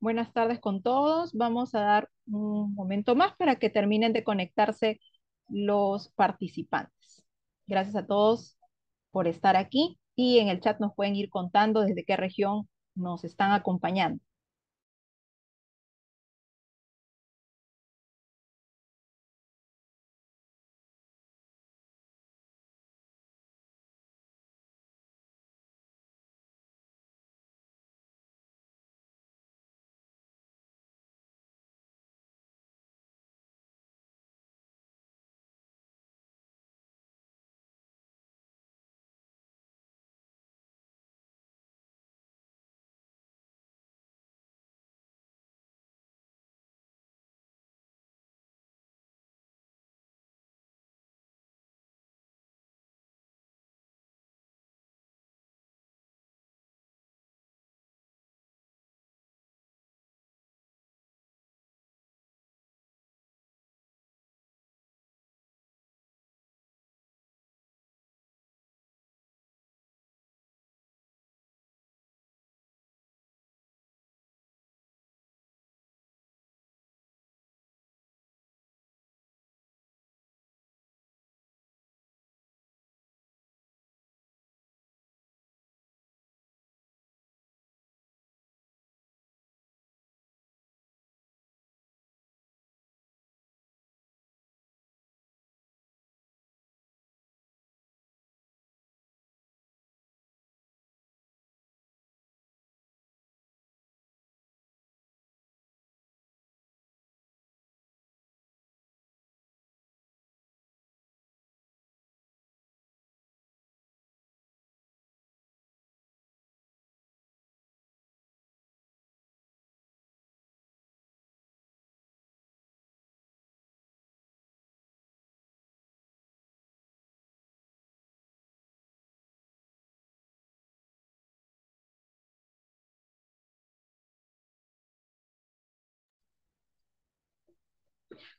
Buenas tardes con todos. Vamos a dar un momento más para que terminen de conectarse los participantes. Gracias a todos por estar aquí y en el chat nos pueden ir contando desde qué región nos están acompañando.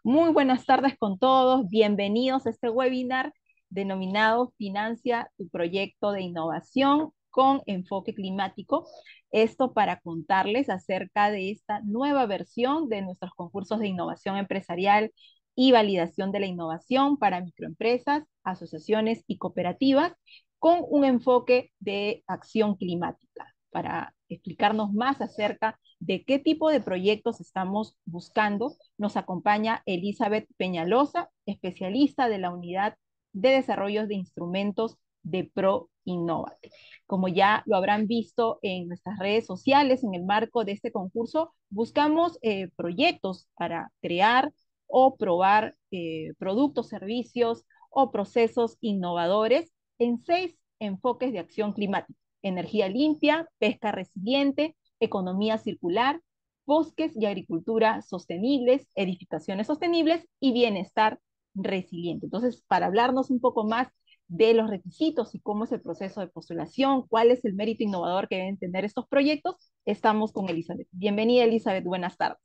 Muy buenas tardes con todos. Bienvenidos a este webinar denominado Financia tu proyecto de innovación con enfoque climático. Esto para contarles acerca de esta nueva versión de nuestros concursos de innovación empresarial y validación de la innovación para microempresas, asociaciones y cooperativas con un enfoque de acción climática. Para explicarnos más acerca de qué tipo de proyectos estamos buscando, nos acompaña Elizabeth Peñalosa, especialista de la Unidad de Desarrollos de Instrumentos de Pro Innovate. Como ya lo habrán visto en nuestras redes sociales, en el marco de este concurso, buscamos eh, proyectos para crear o probar eh, productos, servicios o procesos innovadores en seis enfoques de acción climática. Energía limpia, pesca resiliente, economía circular, bosques y agricultura sostenibles, edificaciones sostenibles y bienestar resiliente. Entonces, para hablarnos un poco más de los requisitos y cómo es el proceso de postulación, cuál es el mérito innovador que deben tener estos proyectos, estamos con Elizabeth. Bienvenida, Elizabeth. Buenas tardes.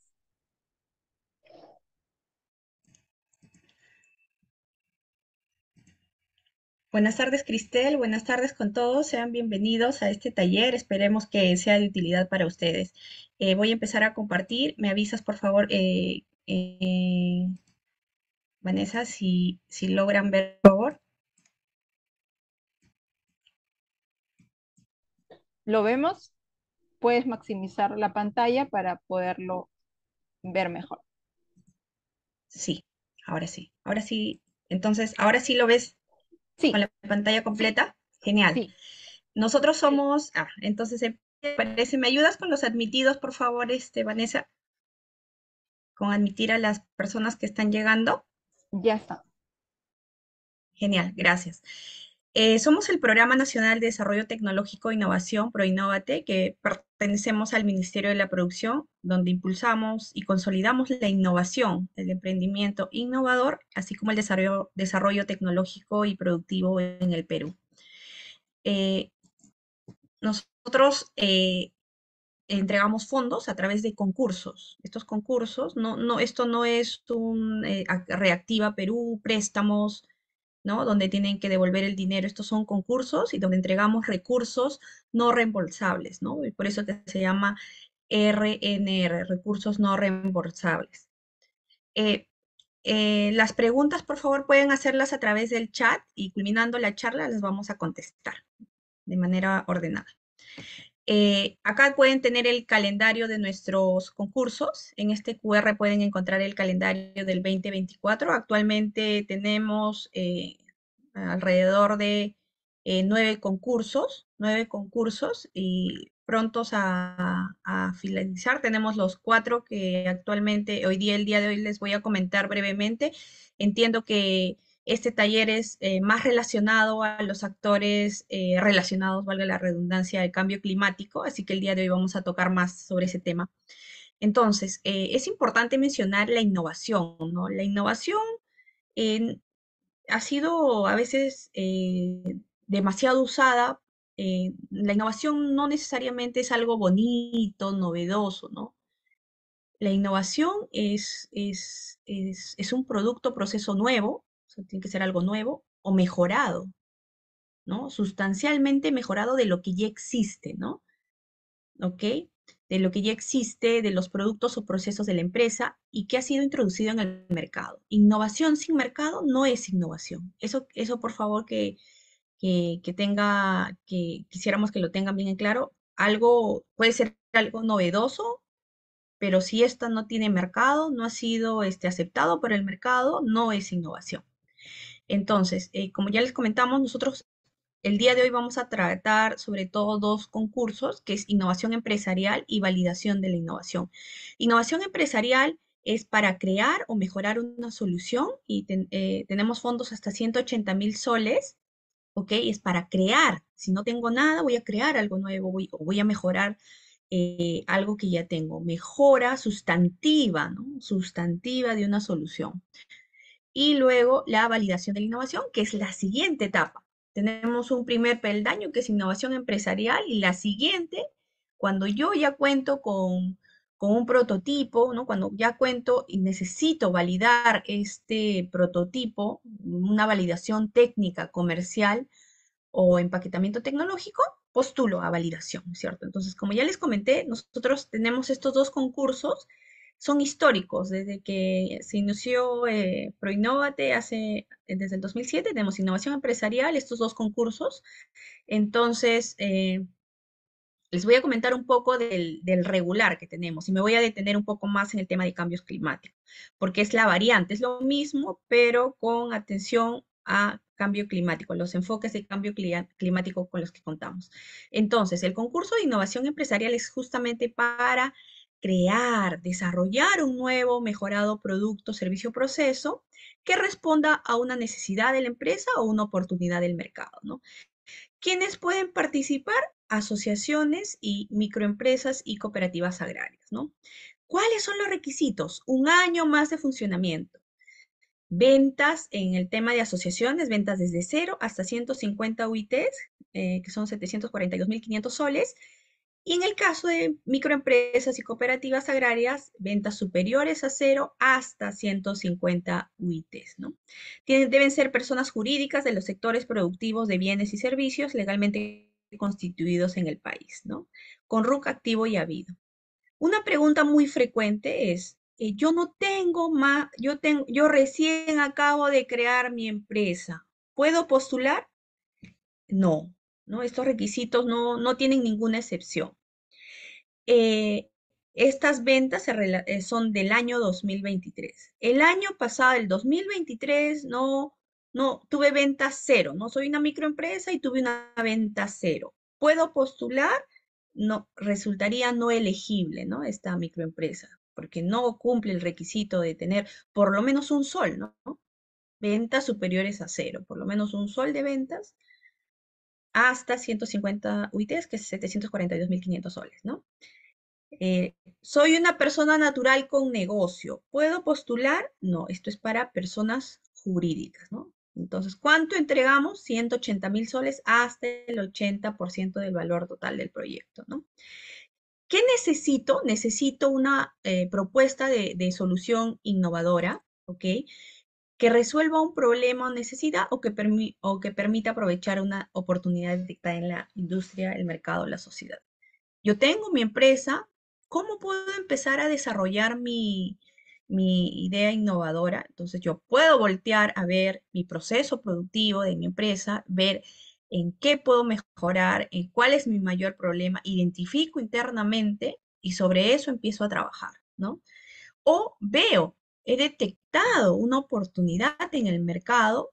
Buenas tardes, Cristel. Buenas tardes con todos. Sean bienvenidos a este taller. Esperemos que sea de utilidad para ustedes. Eh, voy a empezar a compartir. Me avisas, por favor, eh, eh, Vanessa, si, si logran ver, por favor. ¿Lo vemos? Puedes maximizar la pantalla para poderlo ver mejor. Sí, ahora sí. Ahora sí. Entonces, ahora sí lo ves con la pantalla completa. Genial. Nosotros somos, ah, entonces parece, eh, ¿me ayudas con los admitidos, por favor, este, Vanessa? Con admitir a las personas que están llegando. Ya está. Genial, gracias. Eh, somos el Programa Nacional de Desarrollo Tecnológico e Innovación, ProInnovate, que pertenecemos al Ministerio de la Producción, donde impulsamos y consolidamos la innovación, el emprendimiento innovador, así como el desarrollo, tecnológico y productivo en el Perú. Eh, nosotros eh, entregamos fondos a través de concursos. Estos concursos, no, esto no es un Reactiva Perú, préstamos, donde tienen que devolver el dinero. Estos son concursos y donde entregamos recursos no reembolsables, Y por eso se llama RNR, recursos no reembolsables. Eh, eh, las preguntas, por favor, pueden hacerlas a través del chat y culminando la charla las vamos a contestar de manera ordenada. Eh, acá pueden tener el calendario de nuestros concursos. En este QR pueden encontrar el calendario del 2024. Actualmente tenemos eh, alrededor de eh, nueve concursos, nueve concursos y prontos a, a, finalizar. Tenemos los cuatro que actualmente, hoy día, el día de hoy les voy a comentar brevemente. Entiendo que este taller es eh, más relacionado a los actores eh, relacionados, valga la redundancia, al cambio climático, así que el día de hoy vamos a tocar más sobre ese tema. Entonces, eh, es importante mencionar la innovación, ¿no? La innovación ha sido a veces demasiado usada. la innovación no necesariamente es algo bonito, novedoso, ¿no? La innovación es, es, un producto, proceso nuevo tiene que ser algo nuevo o mejorado, ¿no? Sustancialmente mejorado de lo que ya existe, ¿no? ¿Ok? De lo que ya existe, de los productos o procesos de la empresa y que ha sido introducido en el mercado. Innovación sin mercado no es innovación. Eso, eso por favor, que, tenga, que quisiéramos que lo tengan bien en claro. Algo, puede ser algo novedoso, pero si esto no tiene mercado, no ha sido este, aceptado por el mercado, no es innovación. Entonces, eh, como ya les comentamos, nosotros el día de hoy vamos a tratar sobre todo dos concursos, que es innovación empresarial y validación de la innovación. Innovación empresarial es para crear o mejorar una solución y eh, tenemos fondos hasta 180 mil soles, ¿ok? Es para crear. Si no tengo nada, voy a crear algo nuevo voy, o voy a mejorar eh, algo que ya tengo. Mejora sustantiva, ¿no? Sustantiva de una solución y luego la validación de la innovación, que es la siguiente etapa. Tenemos un primer peldaño que es innovación empresarial y la siguiente, cuando yo ya cuento con, un prototipo, ¿no? cuando ya cuento y necesito validar este prototipo, una validación técnica, comercial o empaquetamiento tecnológico, postulo a validación, ¿cierto? Entonces, como ya les comenté, nosotros tenemos estos dos concursos son históricos. Desde que se inició eh, ProInnovate hace, eh, desde el 2007, tenemos innovación empresarial, estos dos concursos. Entonces, eh, les voy a comentar un poco del, del, regular que tenemos y me voy a detener un poco más en el tema de cambios climáticos, porque es la variante, es lo mismo, pero con atención a cambio climático, los enfoques de cambio climático con los que contamos. Entonces, el concurso de innovación empresarial es justamente para crear, desarrollar un nuevo, mejorado producto, servicio, proceso que responda a una necesidad de la empresa o una oportunidad del mercado. ¿no? ¿Quiénes pueden participar? Asociaciones y microempresas y cooperativas agrarias. ¿Cuáles son los requisitos? Un año más de funcionamiento. Ventas en el tema de asociaciones, ventas desde cero hasta 150 UITs, eh, que son 742.500 soles, y en el caso de microempresas y cooperativas agrarias, ventas superiores a cero hasta 150 UITs. ¿no? deben ser personas jurídicas de los sectores productivos de bienes y servicios legalmente constituidos en el país, ¿no? con RUC activo y habido. Una pregunta muy frecuente es, eh, yo no tengo más, yo recién acabo de crear mi empresa, ¿puedo postular? No, estos requisitos no, tienen ninguna excepción. Eh, estas ventas eh, son del año 2023. El año pasado, el 2023, no, no tuve ventas cero, no soy una microempresa y tuve una venta cero. ¿Puedo postular? No, resultaría no elegible, ¿no? Esta microempresa, porque no cumple el requisito de tener por lo menos un sol, ¿no? Ventas superiores a cero, por lo menos un sol de ventas hasta 150 UITs, que es 742.500 soles, ¿no? Eh, soy una persona natural con negocio. ¿Puedo postular? No, esto es para personas jurídicas, ¿no? Entonces, ¿cuánto entregamos? 180 mil soles hasta el 80% del valor total del proyecto, ¿no? ¿Qué necesito? Necesito una eh, propuesta de, de, solución innovadora, ¿ok? resuelva un problema o necesidad o que, que permita aprovechar una oportunidad detectada en la industria, el mercado, la sociedad. Yo tengo mi empresa, ¿cómo puedo empezar a desarrollar mi, mi idea innovadora? Entonces yo puedo voltear a ver mi proceso productivo de mi empresa, ver en qué puedo mejorar, en cuál es mi mayor problema, identifico internamente y sobre eso empiezo a trabajar, ¿no? O veo, he detectado una oportunidad en el mercado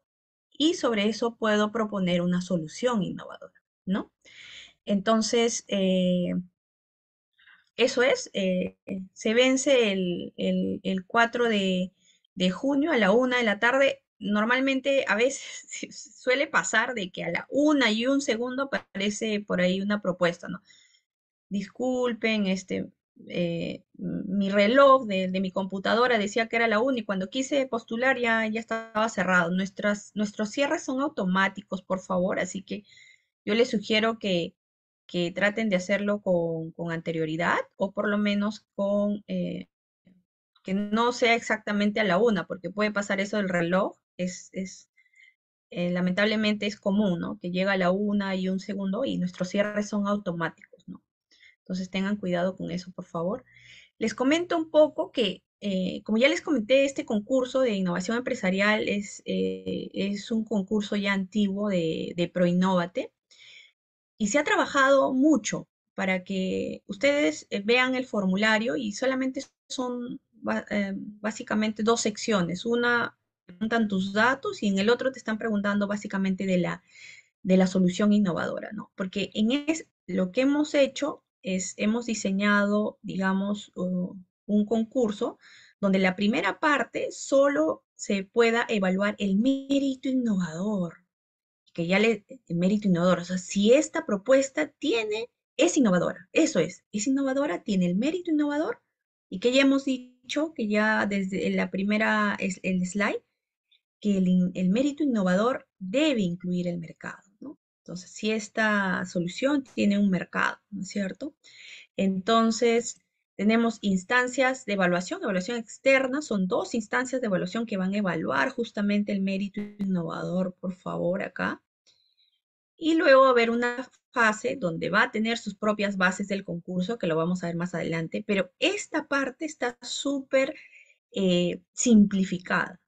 y sobre eso puedo proponer una solución innovadora, ¿no? Entonces, eh, eso es, eh, se vence el, 4 de, junio a la 1 de la tarde. Normalmente, a veces suele pasar de que a la 1 y un segundo aparece por ahí una propuesta, ¿no? Disculpen, este, eh, mi reloj de, mi computadora decía que era la una y cuando quise postular ya, estaba cerrado. Nuestras, nuestros cierres son automáticos, por favor, así que yo les sugiero que, traten de hacerlo con, anterioridad o por lo menos con eh, que no sea exactamente a la una, porque puede pasar eso del reloj, es, eh, lamentablemente es común, ¿no? Que llega a la una y un segundo y nuestros cierres son automáticos. Entonces tengan cuidado con eso, por favor. Les comento un poco que, eh, como ya les comenté, este concurso de innovación empresarial es, eh, es un concurso ya antiguo de, de ProInnovate y se ha trabajado mucho para que ustedes eh, vean el formulario y solamente son básicamente dos secciones. Una preguntan tus datos y en el otro te están preguntando básicamente de la, de la solución innovadora, ¿no? Porque en es, lo que hemos hecho hemos diseñado, digamos, un concurso donde la primera parte solo se pueda evaluar el mérito innovador, que ya le, el mérito innovador, o sea, si esta propuesta tiene, es innovadora, eso es, es innovadora, tiene el mérito innovador, y que ya hemos dicho, que ya desde la primera, el slide, que el mérito innovador debe incluir el mercado. Entonces, si esta solución tiene un mercado, ¿no es cierto? Entonces, tenemos instancias de evaluación, evaluación externa, son dos instancias de evaluación que van a evaluar justamente el mérito innovador, por favor, acá. Y luego va a haber una fase donde va a tener sus propias bases del concurso, que lo vamos a ver más adelante, pero esta parte está súper eh, simplificada.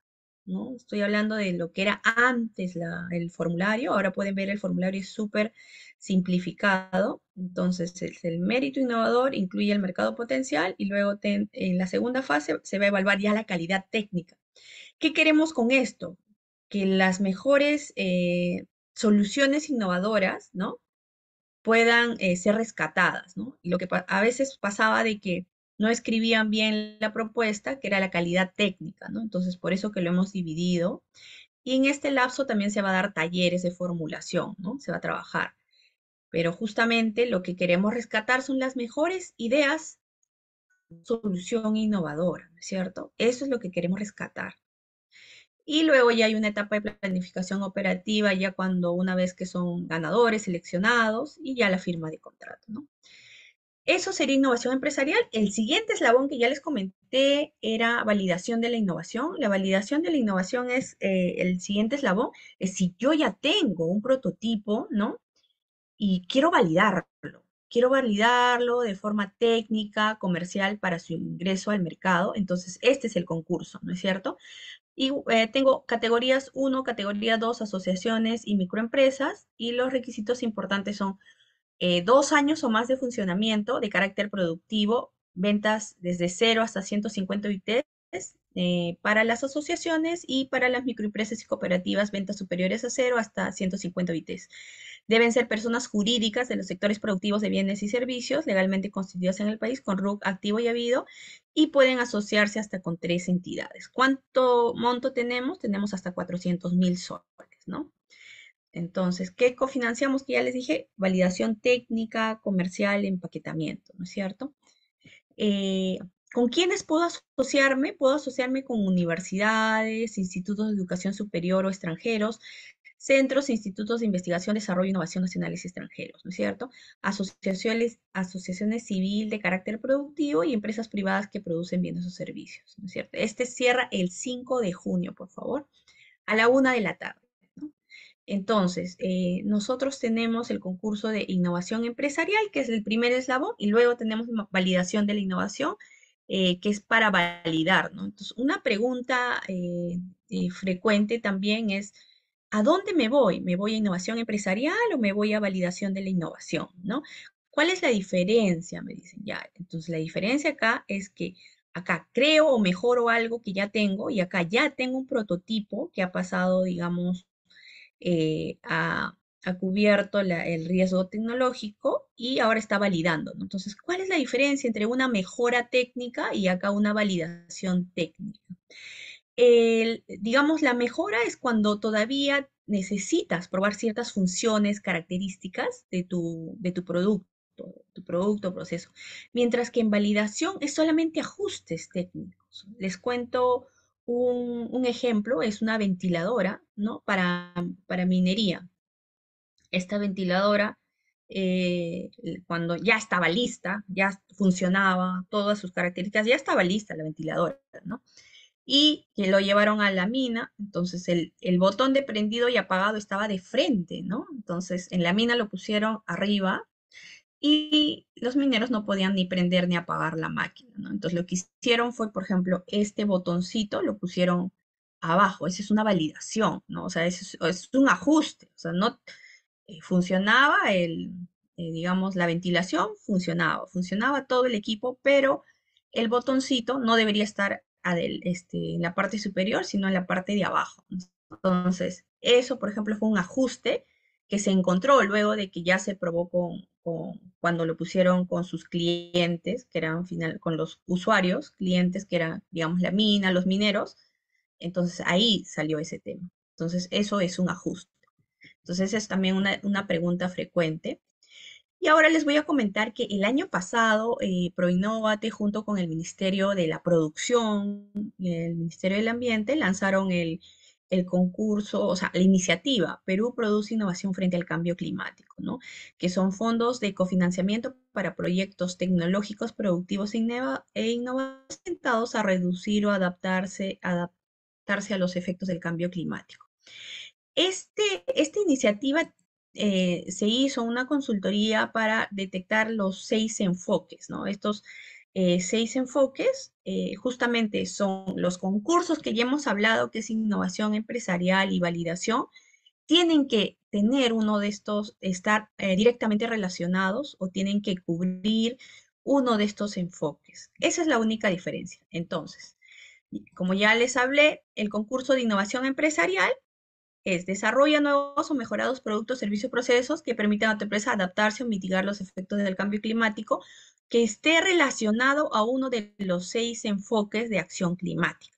Estoy hablando de lo que era antes el formulario, ahora pueden ver el formulario es súper simplificado, entonces el, mérito innovador incluye el mercado potencial y luego en la segunda fase se va a evaluar ya la calidad técnica. ¿Qué queremos con esto? Que las mejores eh, soluciones innovadoras, ¿no? puedan eh, ser rescatadas, Y lo que a veces pasaba de que no escribían bien la propuesta, que era la calidad técnica, ¿no? Entonces, por eso que lo hemos dividido. Y en este lapso también se va a dar talleres de formulación, ¿no? Se va a trabajar. Pero justamente lo que queremos rescatar son las mejores ideas, solución innovadora, cierto? Eso es lo que queremos rescatar. Y luego ya hay una etapa de planificación operativa, ya cuando una vez que son ganadores, seleccionados, y ya la firma de contrato, ¿no? Eso sería innovación empresarial. El siguiente eslabón que ya les comenté era validación de la innovación. La validación de la innovación es eh, el siguiente eslabón. Es si yo ya tengo un prototipo, ¿no? Y quiero validarlo. Quiero validarlo de forma técnica, comercial, para su ingreso al mercado. Entonces, este es el concurso, ¿no es cierto? Y eh, tengo categorías 1, categoría 2, asociaciones y microempresas. Y los requisitos importantes son eh, dos años o más de funcionamiento de carácter productivo, ventas desde cero hasta 150 UITs eh, para las asociaciones y para las microempresas y cooperativas, ventas superiores a cero hasta 150 UITs. Deben ser personas jurídicas de los sectores productivos de bienes y servicios legalmente constituidas en el país con RUC activo y habido y pueden asociarse hasta con tres entidades. ¿Cuánto monto tenemos? Tenemos hasta 400 mil soles, ¿no? Entonces, ¿qué cofinanciamos? Que ya les dije, validación técnica, comercial, empaquetamiento, ¿no es cierto? Eh, ¿Con quiénes puedo asociarme? Puedo asociarme con universidades, institutos de educación superior o extranjeros, centros, institutos de investigación, desarrollo e innovación nacionales y extranjeros, ¿no es cierto? Asociaciones, asociaciones civil de carácter productivo y empresas privadas que producen bienes o servicios, ¿no es cierto? Este cierra el 5 de junio, por favor, a la una de la tarde. Entonces, eh, nosotros tenemos el concurso de innovación empresarial, que es el primer eslabón, y luego tenemos validación de la innovación, eh, que es para validar, ¿no? Entonces, una pregunta eh, frecuente también es, ¿a dónde me voy? ¿Me voy a innovación empresarial o me voy a validación de la innovación, ¿no? ¿Cuál es la diferencia? Me dicen, ya, entonces la diferencia acá es que acá creo o mejoro algo que ya tengo y acá ya tengo un prototipo que ha pasado, digamos, eh, ha, cubierto el riesgo tecnológico y ahora está validando. Entonces, ¿cuál es la diferencia entre una mejora técnica y acá una validación técnica? digamos, la mejora es cuando todavía necesitas probar ciertas funciones, características de tu, de tu producto tu producto, proceso. Mientras que en validación es solamente ajustes técnicos. Les cuento un, ejemplo es una ventiladora, ¿no? Para, para minería. Esta ventiladora, eh, cuando ya estaba lista, ya funcionaba, todas sus características, ya estaba lista la ventiladora, ¿no? Y que lo llevaron a la mina, entonces el, el botón de prendido y apagado estaba de frente, ¿no? Entonces en la mina lo pusieron arriba y los mineros no podían ni prender ni apagar la máquina, Entonces lo que hicieron fue, por ejemplo, este botoncito lo pusieron abajo, esa es una validación, ¿no? O sea, es, un ajuste, o sea, no eh, funcionaba el, eh, digamos, la ventilación, funcionaba, funcionaba todo el equipo, pero el botoncito no debería estar este, en la parte superior, sino en la parte de abajo. Entonces, eso, por ejemplo, fue un ajuste que se encontró luego de que ya se probó con, cuando lo pusieron con sus clientes, que eran final, con los usuarios, clientes que eran, digamos, la mina, los mineros. Entonces ahí salió ese tema. Entonces eso es un ajuste. Entonces es también una, pregunta frecuente. Y ahora les voy a comentar que el año pasado eh, Proinnovate junto con el Ministerio de la Producción el Ministerio del Ambiente lanzaron el, el concurso, o sea, la iniciativa Perú produce innovación frente al cambio climático, ¿no? Que son fondos de cofinanciamiento para proyectos tecnológicos productivos e, e innovadores intentados a reducir o adaptarse, adaptarse a los efectos del cambio climático. Este, esta iniciativa eh, se hizo una consultoría para detectar los seis enfoques, ¿no? Estos eh, seis enfoques. Eh, justamente son los concursos que ya hemos hablado, que es innovación empresarial y validación. Tienen que tener uno de estos, estar eh, directamente relacionados o tienen que cubrir uno de estos enfoques. Esa es la única diferencia. Entonces, como ya les hablé, el concurso de innovación empresarial es desarrolla nuevos o mejorados productos, servicios, procesos que permitan a tu empresa adaptarse o mitigar los efectos del cambio climático que esté relacionado a uno de los seis enfoques de acción climática.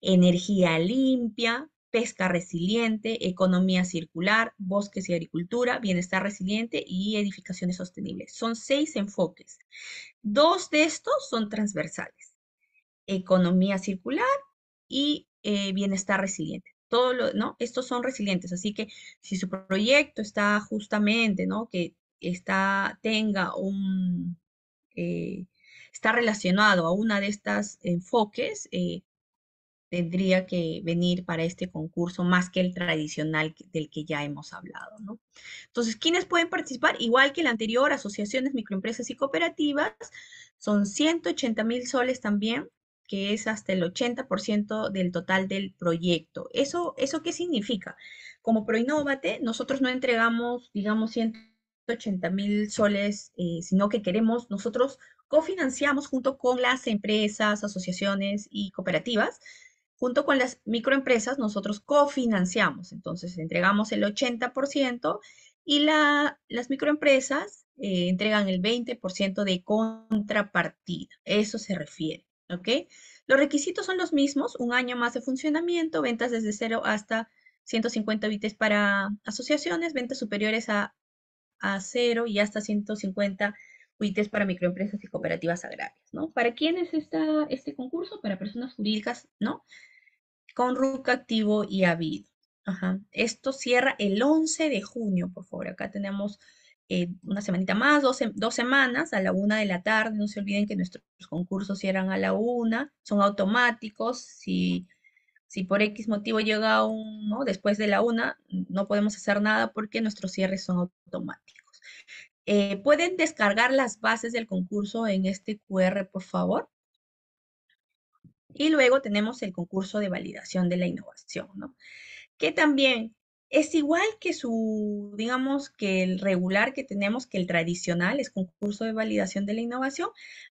Energía limpia, pesca resiliente, economía circular, bosques y agricultura, bienestar resiliente y edificaciones sostenibles. Son seis enfoques. Dos de estos son transversales. Economía circular y eh, bienestar resiliente. Todos ¿no? Estos son resilientes, así que si su proyecto está justamente, ¿no? Que está, tenga un, eh, está relacionado a una de estas enfoques, eh, tendría que venir para este concurso más que el tradicional del que ya hemos hablado. Entonces, ¿quiénes pueden participar? Igual que el anterior, asociaciones, microempresas y cooperativas, son 180 mil soles también, que es hasta el 80% del total del proyecto. ¿Eso, ¿Eso qué significa? Como Proinnovate, nosotros no entregamos, digamos, 100 80 mil soles, eh, sino que queremos nosotros cofinanciamos junto con las empresas, asociaciones y cooperativas, junto con las microempresas, nosotros cofinanciamos. Entonces, entregamos el 80% y las microempresas eh, entregan el 20% de contrapartida. Eso se refiere, ¿ok? Los requisitos son los mismos, un año más de funcionamiento, ventas desde cero hasta 150 bits para asociaciones, ventas superiores a a cero y hasta 150 UITs para microempresas y cooperativas agrarias, ¿no? ¿Para quién es este concurso? Para personas jurídicas, ¿no? Con RUC activo y habido. Esto cierra el 11 de junio, por favor. Acá tenemos eh, una semanita más, dos, dos, semanas, a la una de la tarde. No se olviden que nuestros concursos cierran a la una, son automáticos. Si si por X motivo llega uno después de la una, no podemos hacer nada porque nuestros cierres son automáticos. Eh, ¿Pueden descargar las bases del concurso en este QR, por favor? Y luego tenemos el concurso de validación de la innovación, ¿no? Que también es igual que su, digamos, que el regular que tenemos, que el tradicional, es concurso de validación de la innovación,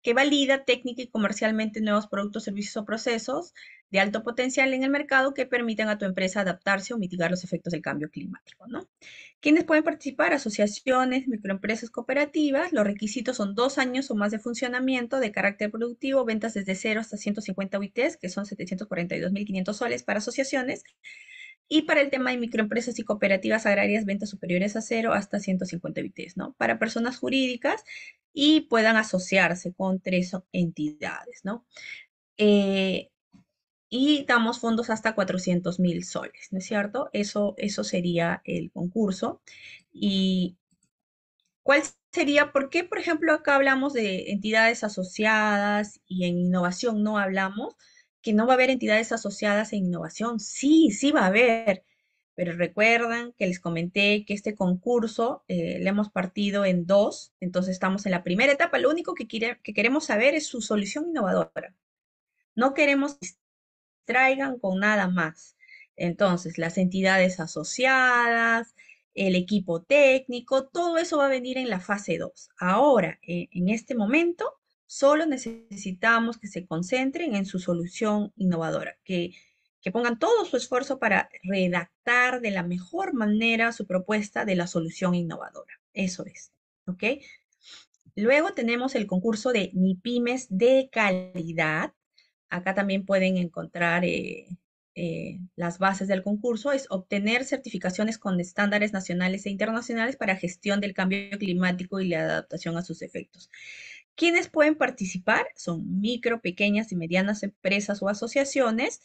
que valida técnica y comercialmente nuevos productos, servicios o procesos de alto potencial en el mercado que permitan a tu empresa adaptarse o mitigar los efectos del cambio climático, ¿no? ¿Quiénes pueden participar? Asociaciones, microempresas, cooperativas. Los requisitos son dos años o más de funcionamiento de carácter productivo, ventas desde cero hasta 150 UITs, que son 742.500 soles para asociaciones y para el tema de microempresas y cooperativas agrarias, ventas superiores a cero hasta 150 BTs, ¿no? Para personas jurídicas y puedan asociarse con tres entidades, ¿no? Eh, y damos fondos hasta 400 mil soles, ¿no es cierto? Eso, eso sería el concurso. ¿Y cuál sería, por qué, por ejemplo, acá hablamos de entidades asociadas y en innovación no hablamos? que no va a haber entidades asociadas en innovación. Sí, sí va a haber, pero recuerdan que les comenté que este concurso eh, le hemos partido en dos, entonces estamos en la primera etapa. Lo único que, que queremos saber es su solución innovadora. No queremos que traigan con nada más. Entonces, las entidades asociadas, el equipo técnico, todo eso va a venir en la fase 2. Ahora, eh, en este momento, Solo necesitamos que se concentren en su solución innovadora, que, que pongan todo su esfuerzo para redactar de la mejor manera su propuesta de la solución innovadora. Eso es, ¿ok? Luego tenemos el concurso de MIPIMES de calidad. Acá también pueden encontrar eh, eh, las bases del concurso. Es obtener certificaciones con estándares nacionales e internacionales para gestión del cambio climático y la adaptación a sus efectos. Quienes pueden participar son micro, pequeñas y medianas empresas o asociaciones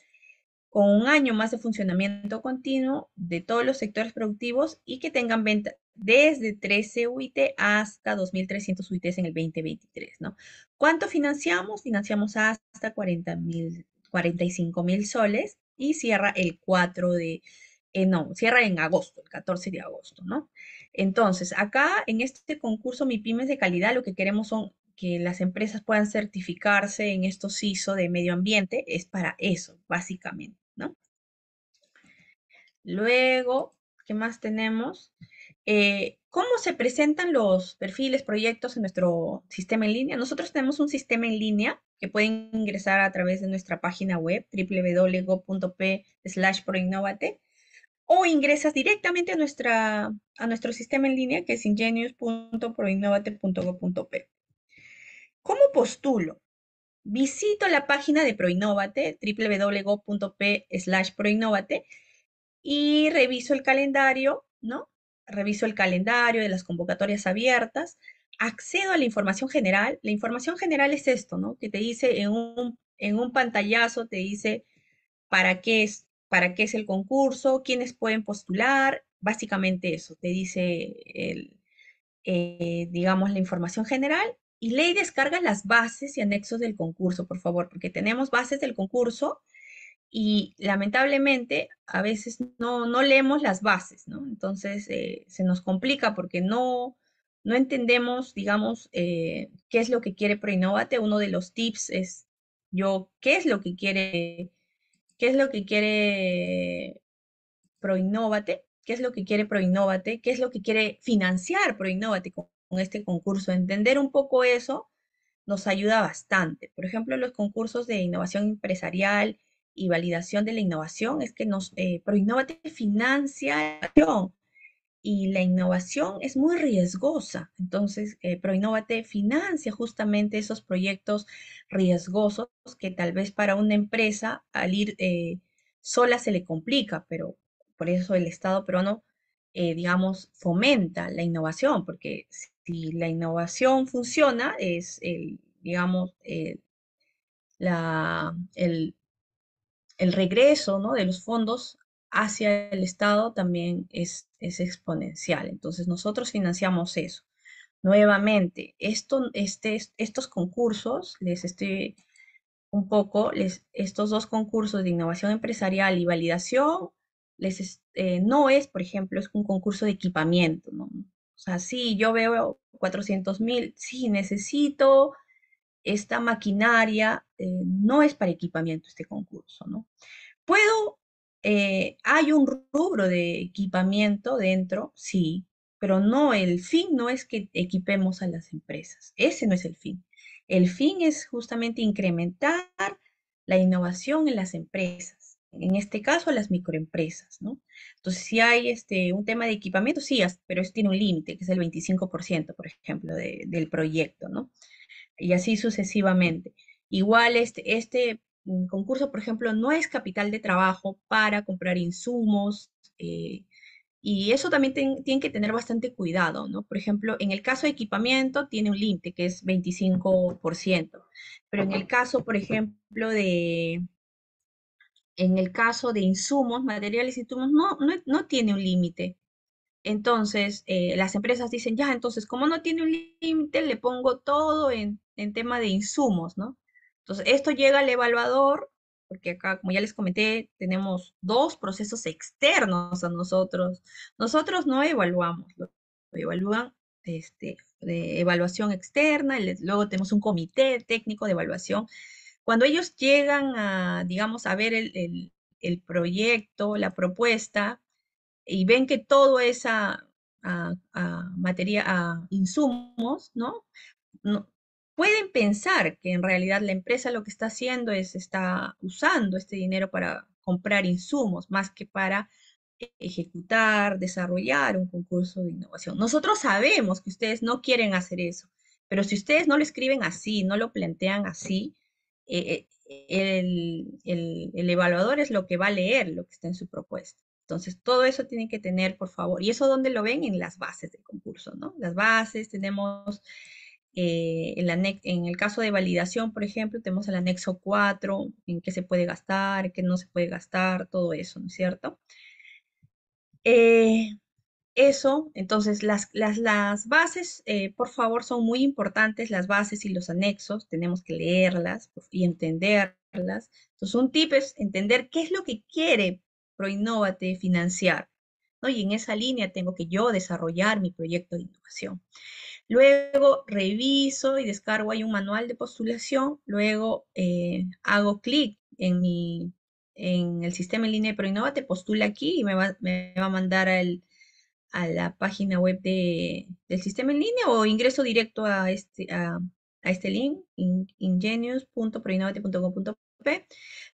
con un año más de funcionamiento continuo de todos los sectores productivos y que tengan venta desde 13 UIT hasta 2.300 UITs en el 2023, ¿no? ¿Cuánto financiamos? Financiamos hasta 40 mil, 45 mil soles y cierra el 4 de, eh, no, cierra en agosto, el 14 de agosto, ¿no? Entonces, acá en este concurso Mi Pymes de calidad lo que queremos son que las empresas puedan certificarse en estos ISO de medio ambiente es para eso, básicamente, ¿no? Luego, ¿qué más tenemos? Eh, ¿Cómo se presentan los perfiles, proyectos en nuestro sistema en línea? Nosotros tenemos un sistema en línea que pueden ingresar a través de nuestra página web www.go.p slash proinnovate o ingresas directamente a, nuestra, a nuestro sistema en línea que es ingenious.proinnovate.go.p. ¿Cómo postulo? Visito la página de Proinnovate, www.p y reviso el calendario, ¿no? Reviso el calendario de las convocatorias abiertas, accedo a la información general. La información general es esto, ¿no? Que te dice en un, pantallazo, te dice para qué es, para qué es el concurso, quiénes pueden postular, básicamente eso, te dice eh, digamos, la información general y ley descarga las bases y anexos del concurso, por favor, porque tenemos bases del concurso y lamentablemente a veces no, no leemos las bases, ¿no? Entonces eh, se nos complica porque no, no entendemos, digamos, eh, qué es lo que quiere Proinnovate. Uno de los tips es yo, ¿qué es lo que quiere? ¿Qué es lo que quiere Proinnovate? ¿Qué es lo que quiere Proinnovate? ¿Qué es lo que quiere financiar Proinnovate? con este concurso. Entender un poco eso nos ayuda bastante. Por ejemplo, los concursos de innovación empresarial y validación de la innovación es que nos, eh, financia y la innovación es muy riesgosa. Entonces, eh, ProInnovate financia justamente esos proyectos riesgosos que tal vez para una empresa al ir eh, sola se le complica, pero por eso el Estado peruano, eh, digamos, fomenta la innovación, porque si la innovación funciona, es el, digamos, la, el, regreso ¿no? de los fondos hacia el Estado también es, es exponencial. Entonces nosotros financiamos eso. Nuevamente, este, estos concursos, les estoy un poco, estos dos concursos de innovación empresarial y validación, les, eh, no es, por ejemplo, es un concurso de equipamiento, ¿no? O sea, sí, yo veo 400 mil, sí, necesito esta maquinaria, eh, no es para equipamiento este concurso, ¿no? Puedo, eh, hay un rubro de equipamiento dentro, sí, pero no, el fin no es que equipemos a las empresas, ese no es el fin. El fin es justamente incrementar la innovación en las empresas en este caso, las microempresas, ¿no? Entonces, si hay este, un tema de equipamiento, sí, pero eso tiene un límite, que es el 25%, por ejemplo, del proyecto, ¿no? Y así sucesivamente. Igual, este, este mm, concurso, por ejemplo, no es capital de trabajo para comprar insumos, eh, y eso también tiene que tener bastante cuidado, ¿no? Por ejemplo, en el caso de equipamiento tiene un límite que es 25%, pero en el caso, por ejemplo, de, en el caso de insumos, materiales y insumos, no, no, no tiene un límite. Entonces, eh, las empresas dicen, ya, entonces, como no tiene un límite, le pongo todo en, en, tema de insumos, ¿no? Entonces, esto llega al evaluador, porque acá, como ya les comenté, tenemos dos procesos externos a nosotros. Nosotros no evaluamos, lo evalúan este, de evaluación externa, y luego tenemos un comité técnico de evaluación cuando ellos llegan a, digamos, a ver el, proyecto, la propuesta, y ven que todo esa materia, a insumos, ¿no? ¿no? Pueden pensar que en realidad la empresa lo que está haciendo es, está usando este dinero para comprar insumos, más que para ejecutar, desarrollar un concurso de innovación. Nosotros sabemos que ustedes no quieren hacer eso, pero si ustedes no lo escriben así, no lo plantean así, eh, eh, el, evaluador es lo que va a leer lo que está en su propuesta. Entonces, todo eso tiene que tener, por favor. ¿Y eso dónde lo ven? En las bases del concurso, ¿no? Las bases, tenemos, eh, en el caso de validación, por ejemplo, tenemos el anexo 4, en qué se puede gastar, qué no se puede gastar, todo eso, ¿no es cierto? Eh, eso, entonces las, las, las bases, eh, por favor, son muy importantes, las bases y los anexos, tenemos que leerlas pues, y entenderlas. Entonces, un tip es entender qué es lo que quiere Proinnovate financiar, ¿no? Y en esa línea tengo que yo desarrollar mi proyecto de innovación. Luego reviso y descargo, hay un manual de postulación, luego eh, hago clic en mi en el sistema en línea de Proinnovate, postula aquí y me va, me va a mandar al a la página web del sistema en línea o ingreso directo a este, a, este link, ingenious.proinnovate.com.p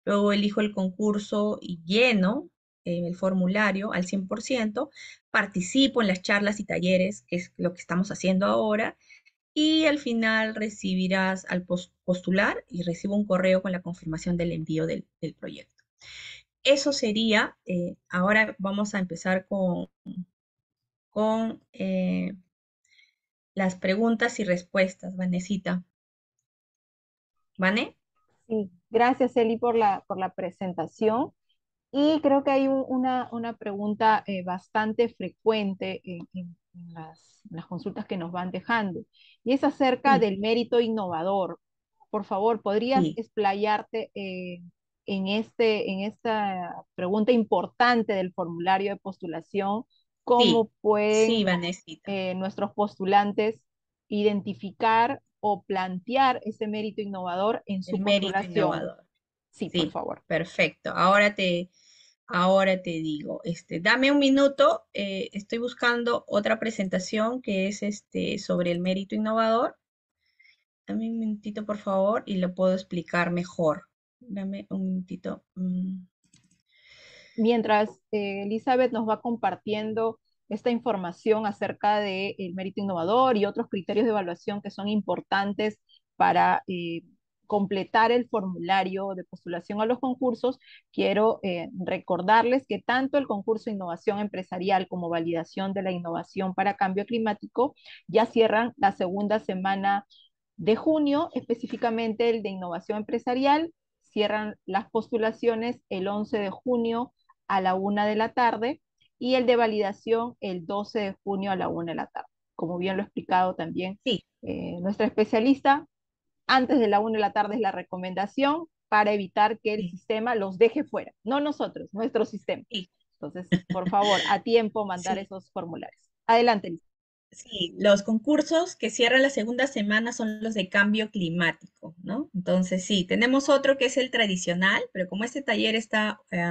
Luego elijo el concurso y lleno eh, el formulario al 100%. Participo en las charlas y talleres, que es lo que estamos haciendo ahora. Y al final recibirás al postular y recibo un correo con la confirmación del envío del, proyecto. Eso sería, eh, ahora vamos a empezar con, con eh, las preguntas y respuestas, Vanesita. ¿Vane? Sí, gracias Eli por la, por la presentación. Y creo que hay una, pregunta eh, bastante frecuente en, las, consultas que nos van dejando, y es acerca del mérito innovador. Por favor, ¿podrías explayarte eh, en, este, en esta pregunta importante del formulario de postulación cómo pueden eh, nuestros postulantes identificar o plantear ese mérito innovador en su El mérito innovador. Sí, por favor. Perfecto. Ahora te, ahora te digo, este, dame un minuto, eh, estoy buscando otra presentación que es este, sobre el mérito innovador. Dame un minutito, por favor, y lo puedo explicar mejor. Dame un minutito. Mm mientras eh, Elizabeth nos va compartiendo esta información acerca del mérito innovador y otros criterios de evaluación que son importantes para eh, completar el formulario de postulación a los concursos, quiero eh, recordarles que tanto el concurso Innovación Empresarial como Validación de la Innovación para Cambio Climático ya cierran la segunda semana de junio, específicamente el de Innovación Empresarial, cierran las postulaciones el 11 de junio a la una de la tarde y el de validación el 12 de junio a la una de la tarde. Como bien lo ha explicado también sí. Eh, nuestra especialista, antes de la una de la tarde es la recomendación para evitar que el sistema los deje fuera, no nosotros, nuestro sistema. Entonces, por favor, a tiempo mandar esos formularios. Adelante, Sí, los concursos que cierran la segunda semana son los de cambio climático, ¿no? Entonces, sí, tenemos otro que es el tradicional, pero como este taller está eh,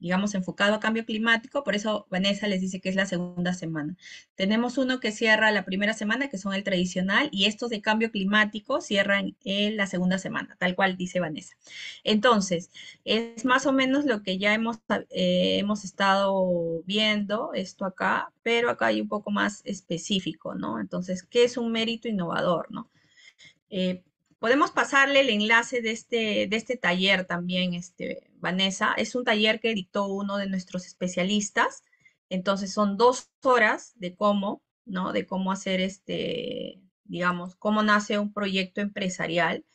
digamos, enfocado a cambio climático, por eso Vanessa les dice que es la segunda semana. Tenemos uno que cierra la primera semana, que son el tradicional, y estos de cambio climático cierran en la segunda semana, tal cual dice Vanessa. Entonces, es más o menos lo que ya hemos, eh, hemos estado viendo, esto acá, pero acá hay un poco más específico, ¿no? Entonces, ¿qué es un mérito innovador, no? Eh, Podemos pasarle el enlace de este, de este taller también, este, Vanessa. Es un taller que dictó uno de nuestros especialistas. Entonces son dos horas de cómo, ¿no? De cómo hacer este, digamos, cómo nace un proyecto empresarial.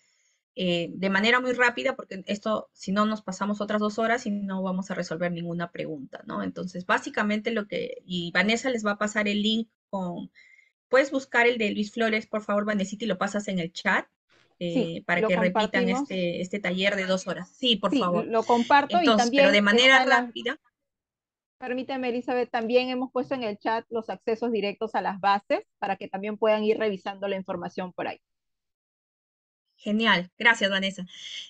Eh, de manera muy rápida, porque esto, si no, nos pasamos otras dos horas y no vamos a resolver ninguna pregunta, ¿no? Entonces, básicamente lo que, y Vanessa les va a pasar el link con, puedes buscar el de Luis Flores, por favor, Vanesita, y lo pasas en el chat. Eh, para que repitan este, este taller de dos horas. Sí, por favor. Lo comparto y también. Pero de manera rápida. Permíteme, Elizabeth, también hemos puesto en el chat los accesos directos a las bases para que también puedan ir revisando la información por ahí. Genial, gracias Vanessa.